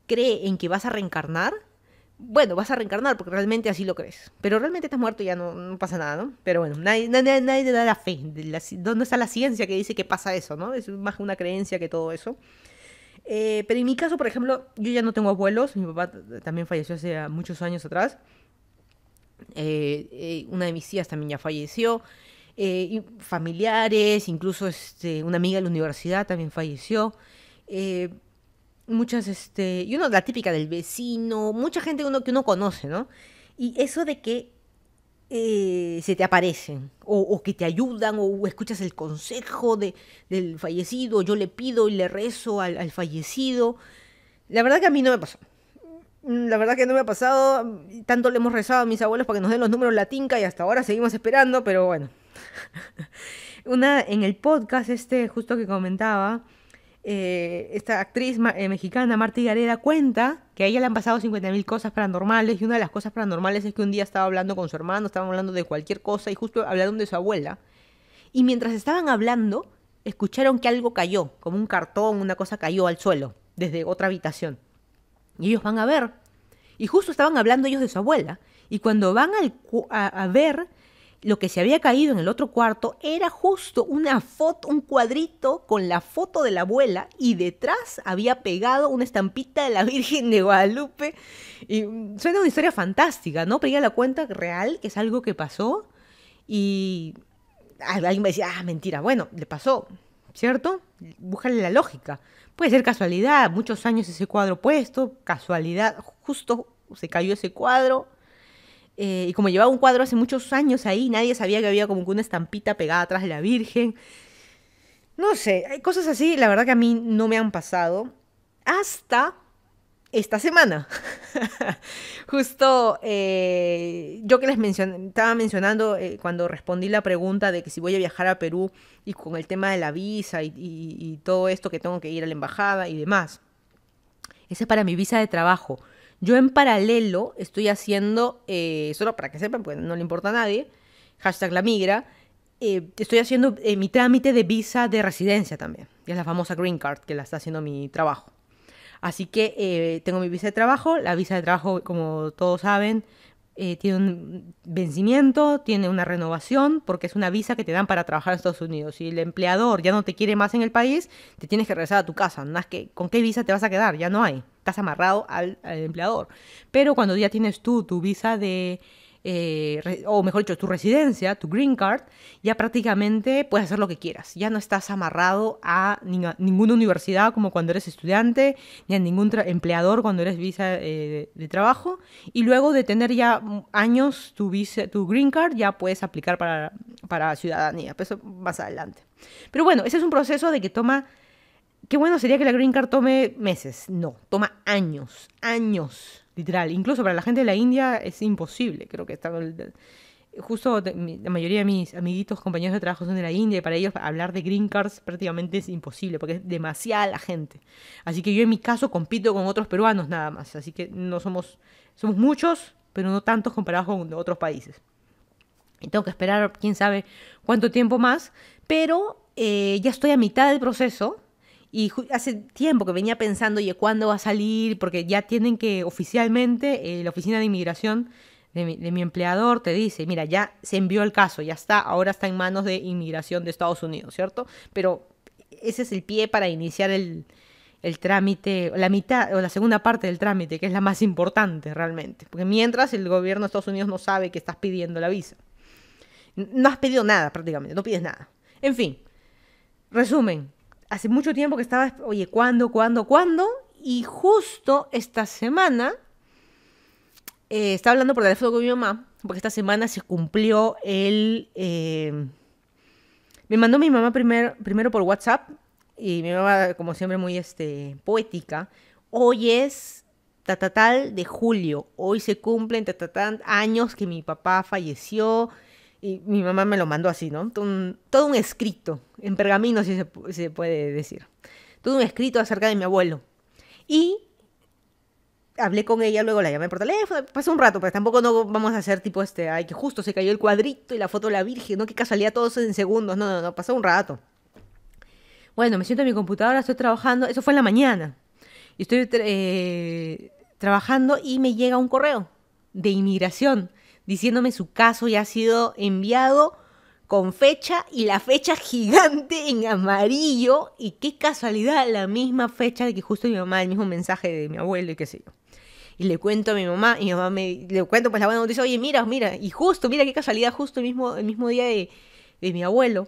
cree en que vas a reencarnar, bueno, vas a reencarnar porque realmente así lo crees. Pero realmente estás muerto y ya no, pasa nada, ¿no? Pero bueno, nadie, te da la fe. ¿Dónde está la ciencia que dice que pasa eso, no? Es más una creencia que todo eso. Eh, pero en mi caso, por ejemplo, yo ya no tengo abuelos. Mi papá también falleció hace ah, muchos años atrás. Eh, eh, una de mis tías también ya falleció. familiares, incluso este, una amiga de la universidad también falleció muchas, este, y uno, la típica del vecino, mucha gente uno, que uno conoce, ¿no? Y eso de que eh, se te aparecen o, o, que te ayudan o escuchas el consejo de, del fallecido, yo le pido y le rezo al, fallecido. La verdad que a mí no me pasó. Mm, la verdad que no me ha pasado, tanto le hemos rezado a mis abuelos para que nos den los números latinca y hasta ahora seguimos esperando, pero bueno. Una, en el podcast este justo que comentaba, eh, esta actriz eh, mexicana, Marta Gareda, cuenta que a ella le han pasado 50.000 cosas paranormales y una de las cosas paranormales es que un día estaba hablando con su hermano, estaban hablando de cualquier cosa y justo hablaron de su abuela. Y mientras estaban hablando, escucharon que algo cayó, como un cartón, una cosa cayó al suelo, desde otra habitación. Y ellos van a ver. Y justo estaban hablando ellos de su abuela. Y cuando van a ver, lo que se había caído en el otro cuarto era justo una foto, un cuadrito con la foto de la abuela y detrás había pegado una estampita de la Virgen de Guadalupe. Y mm, suena una historia fantástica, ¿no? Pero la cuenta real, que es algo que pasó y alguien me decía, ah, mentira, bueno, le pasó, ¿cierto? Búscale la lógica. Puede ser casualidad, muchos años ese cuadro puesto, casualidad, justo se cayó ese cuadro, eh, y como llevaba un cuadro hace muchos años ahí, nadie sabía que había como que una estampita pegada atrás de la Virgen. No sé, hay cosas así, la verdad que a mí no me han pasado hasta esta semana. Justo eh, yo que les estaba mencionando eh, cuando respondí la pregunta de que si voy a viajar a Perú y con el tema de la visa y, y todo esto que tengo que ir a la embajada y demás. ese es para mi visa de trabajo. Yo en paralelo estoy haciendo, eh, solo para que sepan, pues no le importa a nadie, hashtag la migra, eh, estoy haciendo eh, mi trámite de visa de residencia también, que es la famosa green card que la está haciendo mi trabajo. Así que tengo mi visa de trabajo, la visa de trabajo, como todos saben, tiene un vencimiento, tiene una renovación, porque es una visa que te dan para trabajar en Estados Unidos. Si el empleador ya no te quiere más en el país, te tienes que regresar a tu casa. ¿no? ¿Con qué visa te vas a quedar? Ya no hay estás amarrado al, empleador. Pero cuando ya tienes tú tu visa de... Eh, o mejor dicho, tu residencia, tu green card, ya prácticamente puedes hacer lo que quieras. Ya no estás amarrado a, ninguna universidad como cuando eres estudiante, ni a ningún empleador cuando eres visa eh, de, trabajo. Y luego de tener ya años tu, visa, tu green card, ya puedes aplicar para, para ciudadanía, pues más adelante. Pero bueno, ese es un proceso de que toma qué bueno sería que la Green Card tome meses. No, toma años, años, literal. Incluso para la gente de la India es imposible, creo que está justo la mayoría de mis amiguitos, compañeros de trabajo son de la India y para ellos hablar de green cards prácticamente es imposible porque es demasiada la gente. Así que yo en mi caso compito con otros peruanos nada más, así que no somos somos muchos, pero no tantos comparados con otros países. Y tengo que esperar quién sabe cuánto tiempo más, pero eh, ya estoy a mitad del proceso y hace tiempo que venía pensando, y ¿cuándo va a salir? Porque ya tienen que oficialmente, eh, la oficina de inmigración de mi, empleador te dice, mira, ya se envió el caso, ya está, ahora está en manos de inmigración de Estados Unidos, ¿cierto? Pero ese es el pie para iniciar el, el trámite, la mitad o la segunda parte del trámite, que es la más importante realmente. Porque mientras el gobierno de Estados Unidos no sabe que estás pidiendo la visa. No has pedido nada prácticamente, no pides nada. En fin, resumen, hace mucho tiempo que estaba, oye, ¿cuándo, cuándo, cuándo? Y justo esta semana, eh, estaba hablando por teléfono con mi mamá, porque esta semana se cumplió el... Eh, me mandó mi mamá primero por WhatsApp, y mi mamá, como siempre, muy este, poética. Hoy es tal de julio, hoy se cumplen tatatal años que mi papá falleció, y mi mamá me lo mandó así, ¿no? Todo un, escrito, en pergamino si se, puede decir. Todo un escrito acerca de mi abuelo. Y hablé con ella, luego la llamé por teléfono, pasó un rato, pero pues tampoco no vamos a hacer tipo este, ay, que justo se cayó el cuadrito y la foto de la Virgen, ¿no? Qué casualidad, todos en segundos, no, no, no, pasó un rato. Bueno, me siento en mi computadora, estoy trabajando, eso fue en la mañana, y estoy eh, trabajando y me llega un correo de inmigración diciéndome su caso y ha sido enviado con fecha y la fecha gigante en amarillo y qué casualidad la misma fecha de que justo mi mamá el mismo mensaje de mi abuelo y qué sé yo. Y le cuento a mi mamá y mi mamá me le cuento pues la buena noticia, oye, mira, mira, y justo, mira qué casualidad, justo el mismo, el mismo día de, de mi abuelo.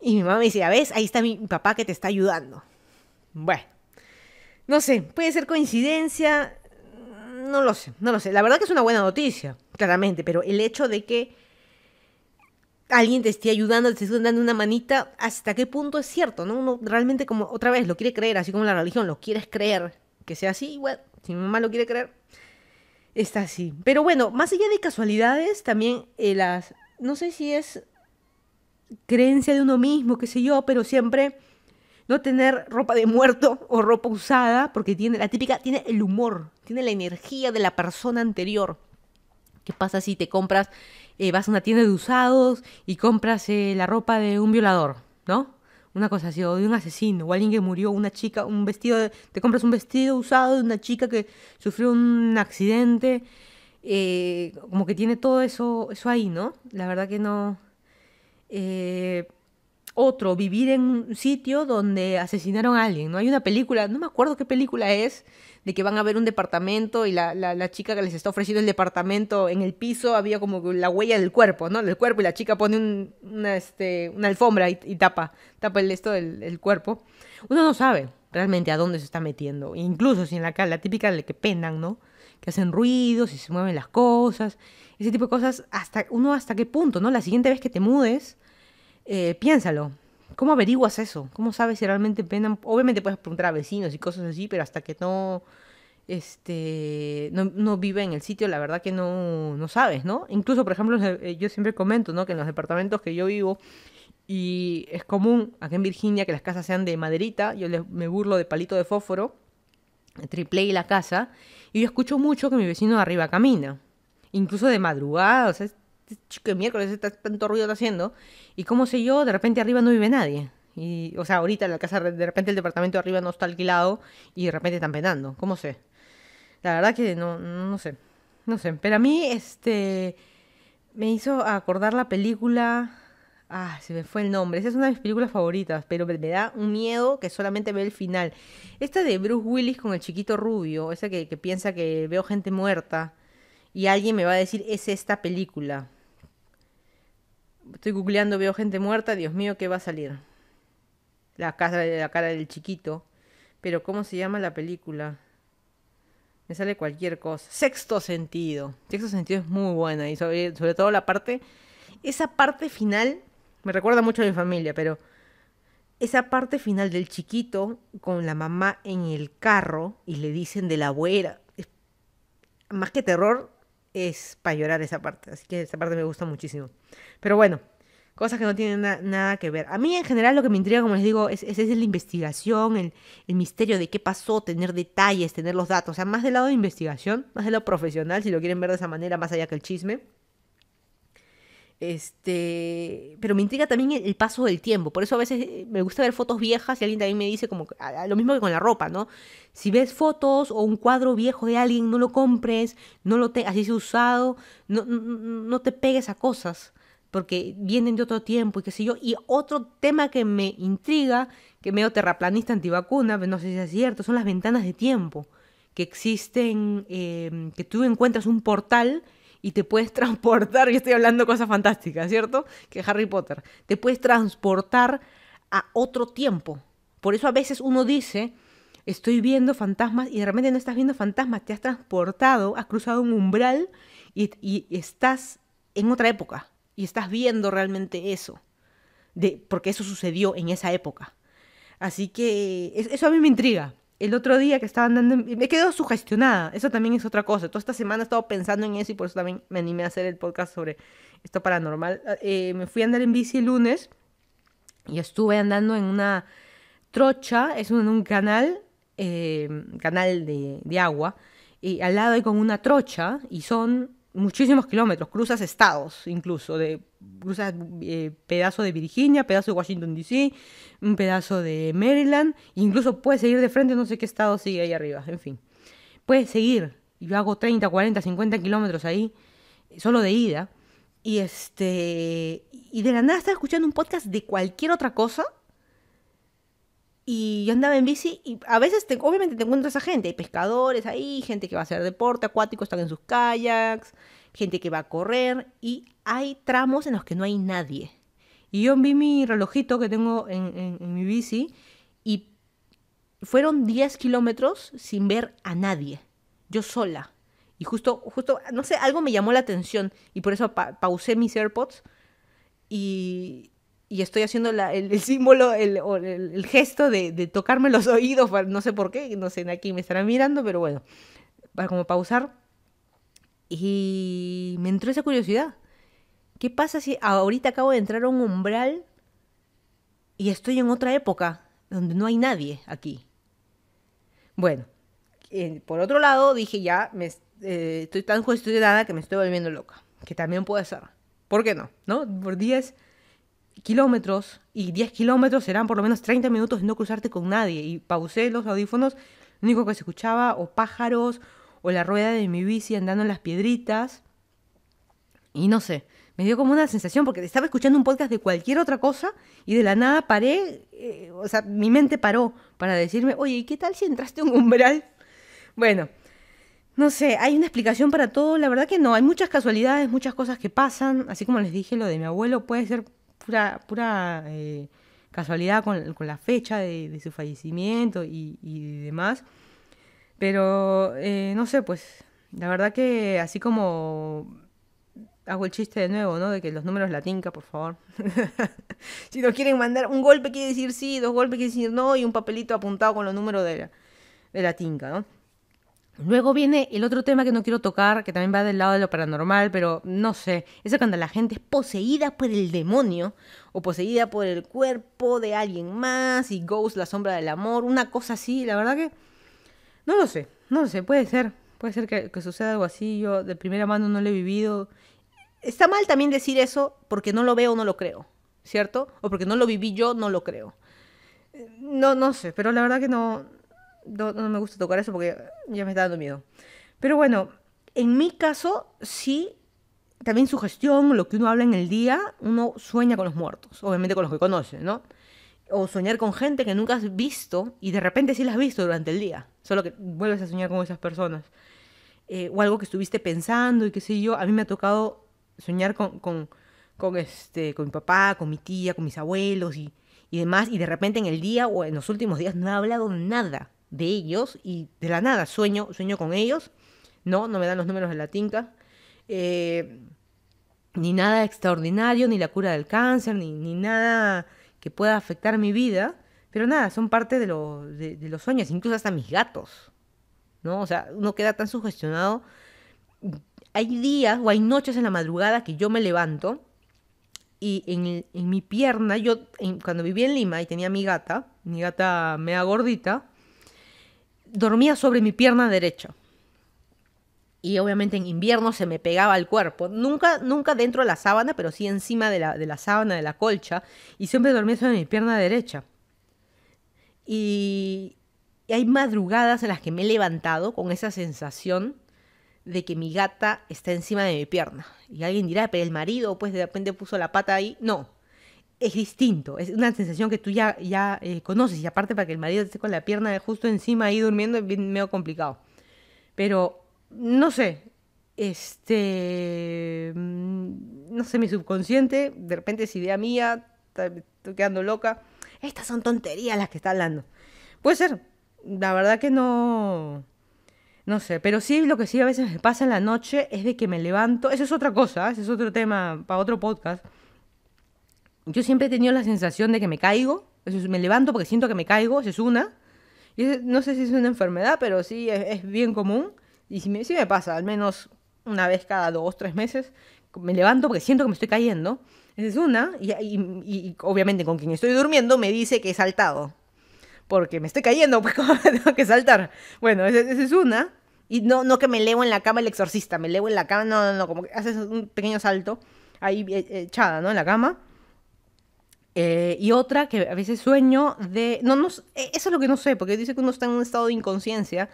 Y mi mamá me dice, a ah, ves? Ahí está mi papá que te está ayudando. Bueno, no sé, puede ser coincidencia, no lo sé, no lo sé. La verdad que es una buena noticia claramente, pero el hecho de que alguien te esté ayudando, te esté dando una manita, ¿hasta qué punto es cierto? ¿no? Uno realmente como otra vez lo quiere creer, así como la religión, lo quieres creer que sea así, bueno, si mi mamá lo quiere creer, está así. Pero bueno, más allá de casualidades, también eh, las, no sé si es creencia de uno mismo, qué sé yo, pero siempre no tener ropa de muerto o ropa usada, porque tiene la típica, tiene el humor, tiene la energía de la persona anterior. ¿Qué pasa si te compras, eh, vas a una tienda de usados y compras eh, la ropa de un violador, ¿no? Una cosa así, o de un asesino, o alguien que murió, una chica, un vestido, de, te compras un vestido usado de una chica que sufrió un accidente, eh, como que tiene todo eso, eso ahí, ¿no? La verdad que no... Otro, vivir en un sitio donde asesinaron a alguien, ¿no? Hay una película, no me acuerdo qué película es, de que van a ver un departamento y la, la, chica que les está ofreciendo el departamento en el piso había como la huella del cuerpo, ¿no? Del cuerpo y la chica pone una, este, una alfombra y, tapa, tapa el, esto del cuerpo. Uno no sabe realmente a dónde se está metiendo, e incluso si en la la típica de que penan, ¿no? Que hacen ruidos y se mueven las cosas, ese tipo de cosas, hasta uno hasta qué punto, ¿no? La siguiente vez que te mudes eh, piénsalo. ¿Cómo averiguas eso? ¿Cómo sabes si realmente penan? Obviamente puedes preguntar a vecinos y cosas así, pero hasta que no, este, no, vive en el sitio, la verdad que no, no sabes, ¿no? Incluso, por ejemplo, eh, yo siempre comento, ¿no? Que en los departamentos que yo vivo, y es común acá en Virginia que las casas sean de maderita, yo me burlo de palito de fósforo, triple y la casa, y yo escucho mucho que mi vecino de arriba camina, incluso de madrugada, o sea, este chico de miércoles está tanto ruido haciendo? Y como sé yo, de repente arriba no vive nadie. Y, o sea, ahorita la casa, de repente el departamento de arriba no está alquilado y de repente están penando. ¿Cómo sé? La verdad que no, no sé. No sé. Pero a mí, este. Me hizo acordar la película. Ah, se me fue el nombre. Esa es una de mis películas favoritas, pero me da un miedo que solamente ve el final. Esta de Bruce Willis con el chiquito rubio, esa que piensa que veo gente muerta y alguien me va a decir es esta película. Estoy googleando, veo gente muerta, Dios mío, ¿qué va a salir? La cara, la cara del chiquito. Pero ¿cómo se llama la película? Me sale cualquier cosa. Sexto sentido. Sexto sentido es muy buena y sobre, sobre todo la parte... Esa parte final me recuerda mucho a mi familia, pero esa parte final del chiquito con la mamá en el carro y le dicen de la abuela, más que terror, es para llorar esa parte. Así que esa parte me gusta muchísimo. Pero bueno, cosas que no tienen nada que ver. A mí en general lo que me intriga, como les digo, es, es, es la investigación, el, el, misterio de qué pasó, tener detalles, tener los datos. O sea, más del lado de investigación, más del lado profesional, si lo quieren ver de esa manera, más allá que el chisme. Este, pero me intriga también el, paso del tiempo. Por eso a veces eh, me gusta ver fotos viejas y alguien también me dice como lo mismo que con la ropa, ¿no? Si ves fotos o un cuadro viejo de alguien, no lo compres, no lo te, así se usado, no, no, te pegues a cosas porque vienen de otro tiempo y qué sé yo. Y otro tema que me intriga, que medio terraplanista antivacuna, no sé si es cierto, son las ventanas de tiempo que existen, em, que tú encuentras un portal y te puedes transportar, y estoy hablando cosas fantásticas, ¿cierto? Que Harry Potter, te puedes transportar a otro tiempo. Por eso a veces uno dice, estoy viendo fantasmas y realmente no estás viendo fantasmas, te has transportado, has cruzado un umbral y, y estás en otra época y estás viendo realmente eso, de, porque eso sucedió en esa época. Así que eso a mí me intriga el otro día que estaba andando, me quedo sugestionada, eso también es otra cosa. Toda esta semana he estado pensando en eso y por eso también me animé a hacer el podcast sobre esto paranormal. Ah, eh, me fui a andar en bici el lunes y estuve andando en una trocha, es un, canal, eh, canal de, de agua, y al lado hay con una trocha y son muchísimos kilómetros, cruzas estados incluso, de, cruzas eh, pedazo de Virginia, pedazo de Washington DC, un pedazo de Maryland, incluso puedes seguir de frente, no sé qué estado sigue ahí arriba, en fin. Puedes seguir, yo hago 30, 40, 50 kilómetros ahí, solo de ida, y este, y de la nada estás escuchando un podcast de cualquier otra cosa, y yo andaba en bici y a veces, obviamente, te encuentras a gente. Hay pescadores ahí, gente que va a hacer deporte acuático, están en sus kayaks, gente que va a correr. Y hay tramos en los que no hay nadie. Y yo vi mi relojito que tengo en, mi bici y fueron 10 kilómetros sin ver a nadie. Yo sola. Y justo, justo, no sé, algo me llamó la atención y por eso pausé mis AirPods y, y estoy haciendo el, símbolo, el, gesto de, tocarme los oídos, no sé por qué, no sé, aquí me estarán mirando, pero bueno, para como pausar. Y me entró esa curiosidad. ¿Qué pasa si ahorita acabo de entrar a un umbral y estoy en otra época donde no hay nadie aquí? Bueno, por otro lado, dije ya, me, eh, estoy tan cuestionada que me estoy volviendo loca, que también puede ser. ¿Por qué no? ¿No? Por días kilómetros y 10 kilómetros serán por lo menos 30 minutos de no cruzarte con nadie. Y pausé los audífonos, lo único que se escuchaba o pájaros o la rueda de mi bici andando en las piedritas. Y no sé, me dio como una sensación porque estaba escuchando un podcast de cualquier otra cosa y de la nada paré, eh, o sea, mi mente paró para decirme, oye, ¿y qué tal si entraste a un umbral? Bueno, no sé, hay una explicación para todo, la verdad que no, hay muchas casualidades, muchas cosas que pasan, así como les dije, lo de mi abuelo puede ser pura, pura eh, casualidad con, la fecha de, su fallecimiento y, demás. Pero eh, no sé, pues la verdad que así como hago el chiste de nuevo, ¿no? De que los números la tinca, por favor. si nos quieren mandar un golpe quiere decir sí, dos golpes quiere decir no y un papelito apuntado con los números de la, de la tinca, ¿no? Luego viene el otro tema que no quiero tocar, que también va del lado de lo paranormal, pero no sé, eso cuando la gente es poseída por el demonio o poseída por el cuerpo de alguien más y Ghost, la sombra del amor, una cosa así, la verdad que no lo sé, no lo sé, puede ser, puede ser que, que suceda algo así, yo de primera mano no lo he vivido. Está mal también decir eso porque no lo veo, no lo creo, ¿cierto? O porque no lo viví yo, no lo creo. No, no sé, pero la verdad que no, no, me gusta tocar eso porque ya me está dando miedo. Pero bueno, en mi caso, sí, también su gestión, lo que uno habla en el día, uno sueña con los muertos, obviamente con los que conoce, ¿no? O soñar con gente que nunca has visto y de repente sí las has visto durante el día, solo que vuelves a soñar con esas personas. Eh, o algo que estuviste pensando y qué sé yo. A mí me ha tocado soñar con, con, este, con mi papá, con mi tía, con mis abuelos y, y demás, y de repente en el día o en los últimos días no ha hablado nada de ellos y de la nada sueño, sueño con ellos. No, no me dan los números de la tinca. Eh, ni nada extraordinario, ni la cura del cáncer, ni, nada que pueda afectar mi vida. Pero nada, son parte de, los sueños, incluso hasta mis gatos. ¿no? O sea, uno queda tan sugestionado. Hay días o hay noches en la madrugada que yo me levanto y en, mi pierna, yo cuando vivía en Lima y tenía mi gata, mi gata mea gordita, dormía sobre mi pierna derecha. Y obviamente en invierno se me pegaba al cuerpo. Nunca, nunca dentro de la sábana, pero sí encima de la, sábana, de la colcha. Y siempre dormía sobre mi pierna derecha. y hay madrugadas en las que me he levantado con esa sensación de que mi gata está encima de mi pierna. Y alguien dirá, pero el marido, pues de repente puso la pata ahí. No, es distinto, es una sensación que tú ya, ya eh, conoces y aparte para que el marido esté con la pierna justo encima ahí durmiendo es medio complicado. Pero, no sé, este, mm, no sé, mi subconsciente, de repente es idea mía, estoy quedando loca. Estas son tonterías las que está hablando. Puede ser, la verdad que no, no sé, pero sí lo que sí a veces me pasa en la noche es de que me levanto, eso es otra cosa, ¿eh? ese es otro tema para otro podcast yo siempre he tenido la sensación de que me caigo, me levanto porque siento que me caigo, esa es una. no sé si es una enfermedad, pero sí es, bien común. Y si me, sí me pasa, al menos una vez cada dos, tres meses, me levanto porque siento que me estoy cayendo. Esa es una. Y, obviamente con quien estoy durmiendo me dice que he saltado. Porque me estoy cayendo, pues tengo que saltar. Bueno, esa, es una. Y no, no que me levo en la cama el exorcista, me levo en la cama, no, no, no, como que haces un pequeño salto ahí eh, echada, ¿no? En la cama. Eh, y otra que a veces sueño de... No, no, eh, eso es lo que no sé, porque dice que uno está en un estado de inconsciencia,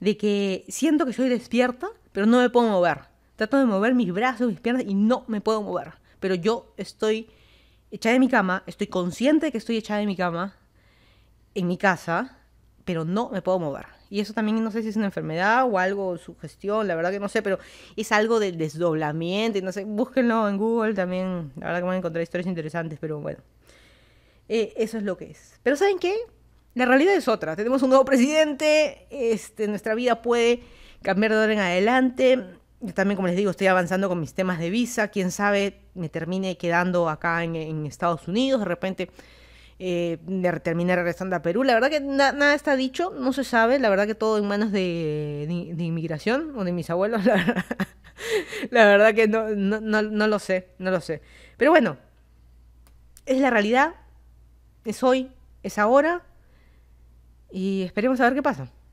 de que siento que soy despierta, pero no me puedo mover. Trato de mover mis brazos, mis piernas y no me puedo mover. Pero yo estoy echada de mi cama, estoy consciente de que estoy echada de mi cama, en mi casa, pero no me puedo mover. Y eso también no sé si es una enfermedad o algo, sugestión, la verdad que no sé, pero es algo del desdoblamiento, y no sé, búsquenlo en Google también, la verdad que van a encontrar historias interesantes, pero bueno. Eh, eso es lo que es. Pero ¿saben qué? La realidad es otra. Tenemos un nuevo presidente, este, nuestra vida puede cambiar de ahora en adelante. Yo también, como les digo, estoy avanzando con mis temas de visa. Quién sabe, me termine quedando acá en, Estados Unidos. De repente eh, terminé regresando a Perú. La verdad que nada está dicho, no se sabe. La verdad que todo en manos de, inmigración o de mis abuelos. La verdad, que no, no, no lo sé, no lo sé. Pero bueno, es la realidad es hoy, es ahora y esperemos a ver qué pasa.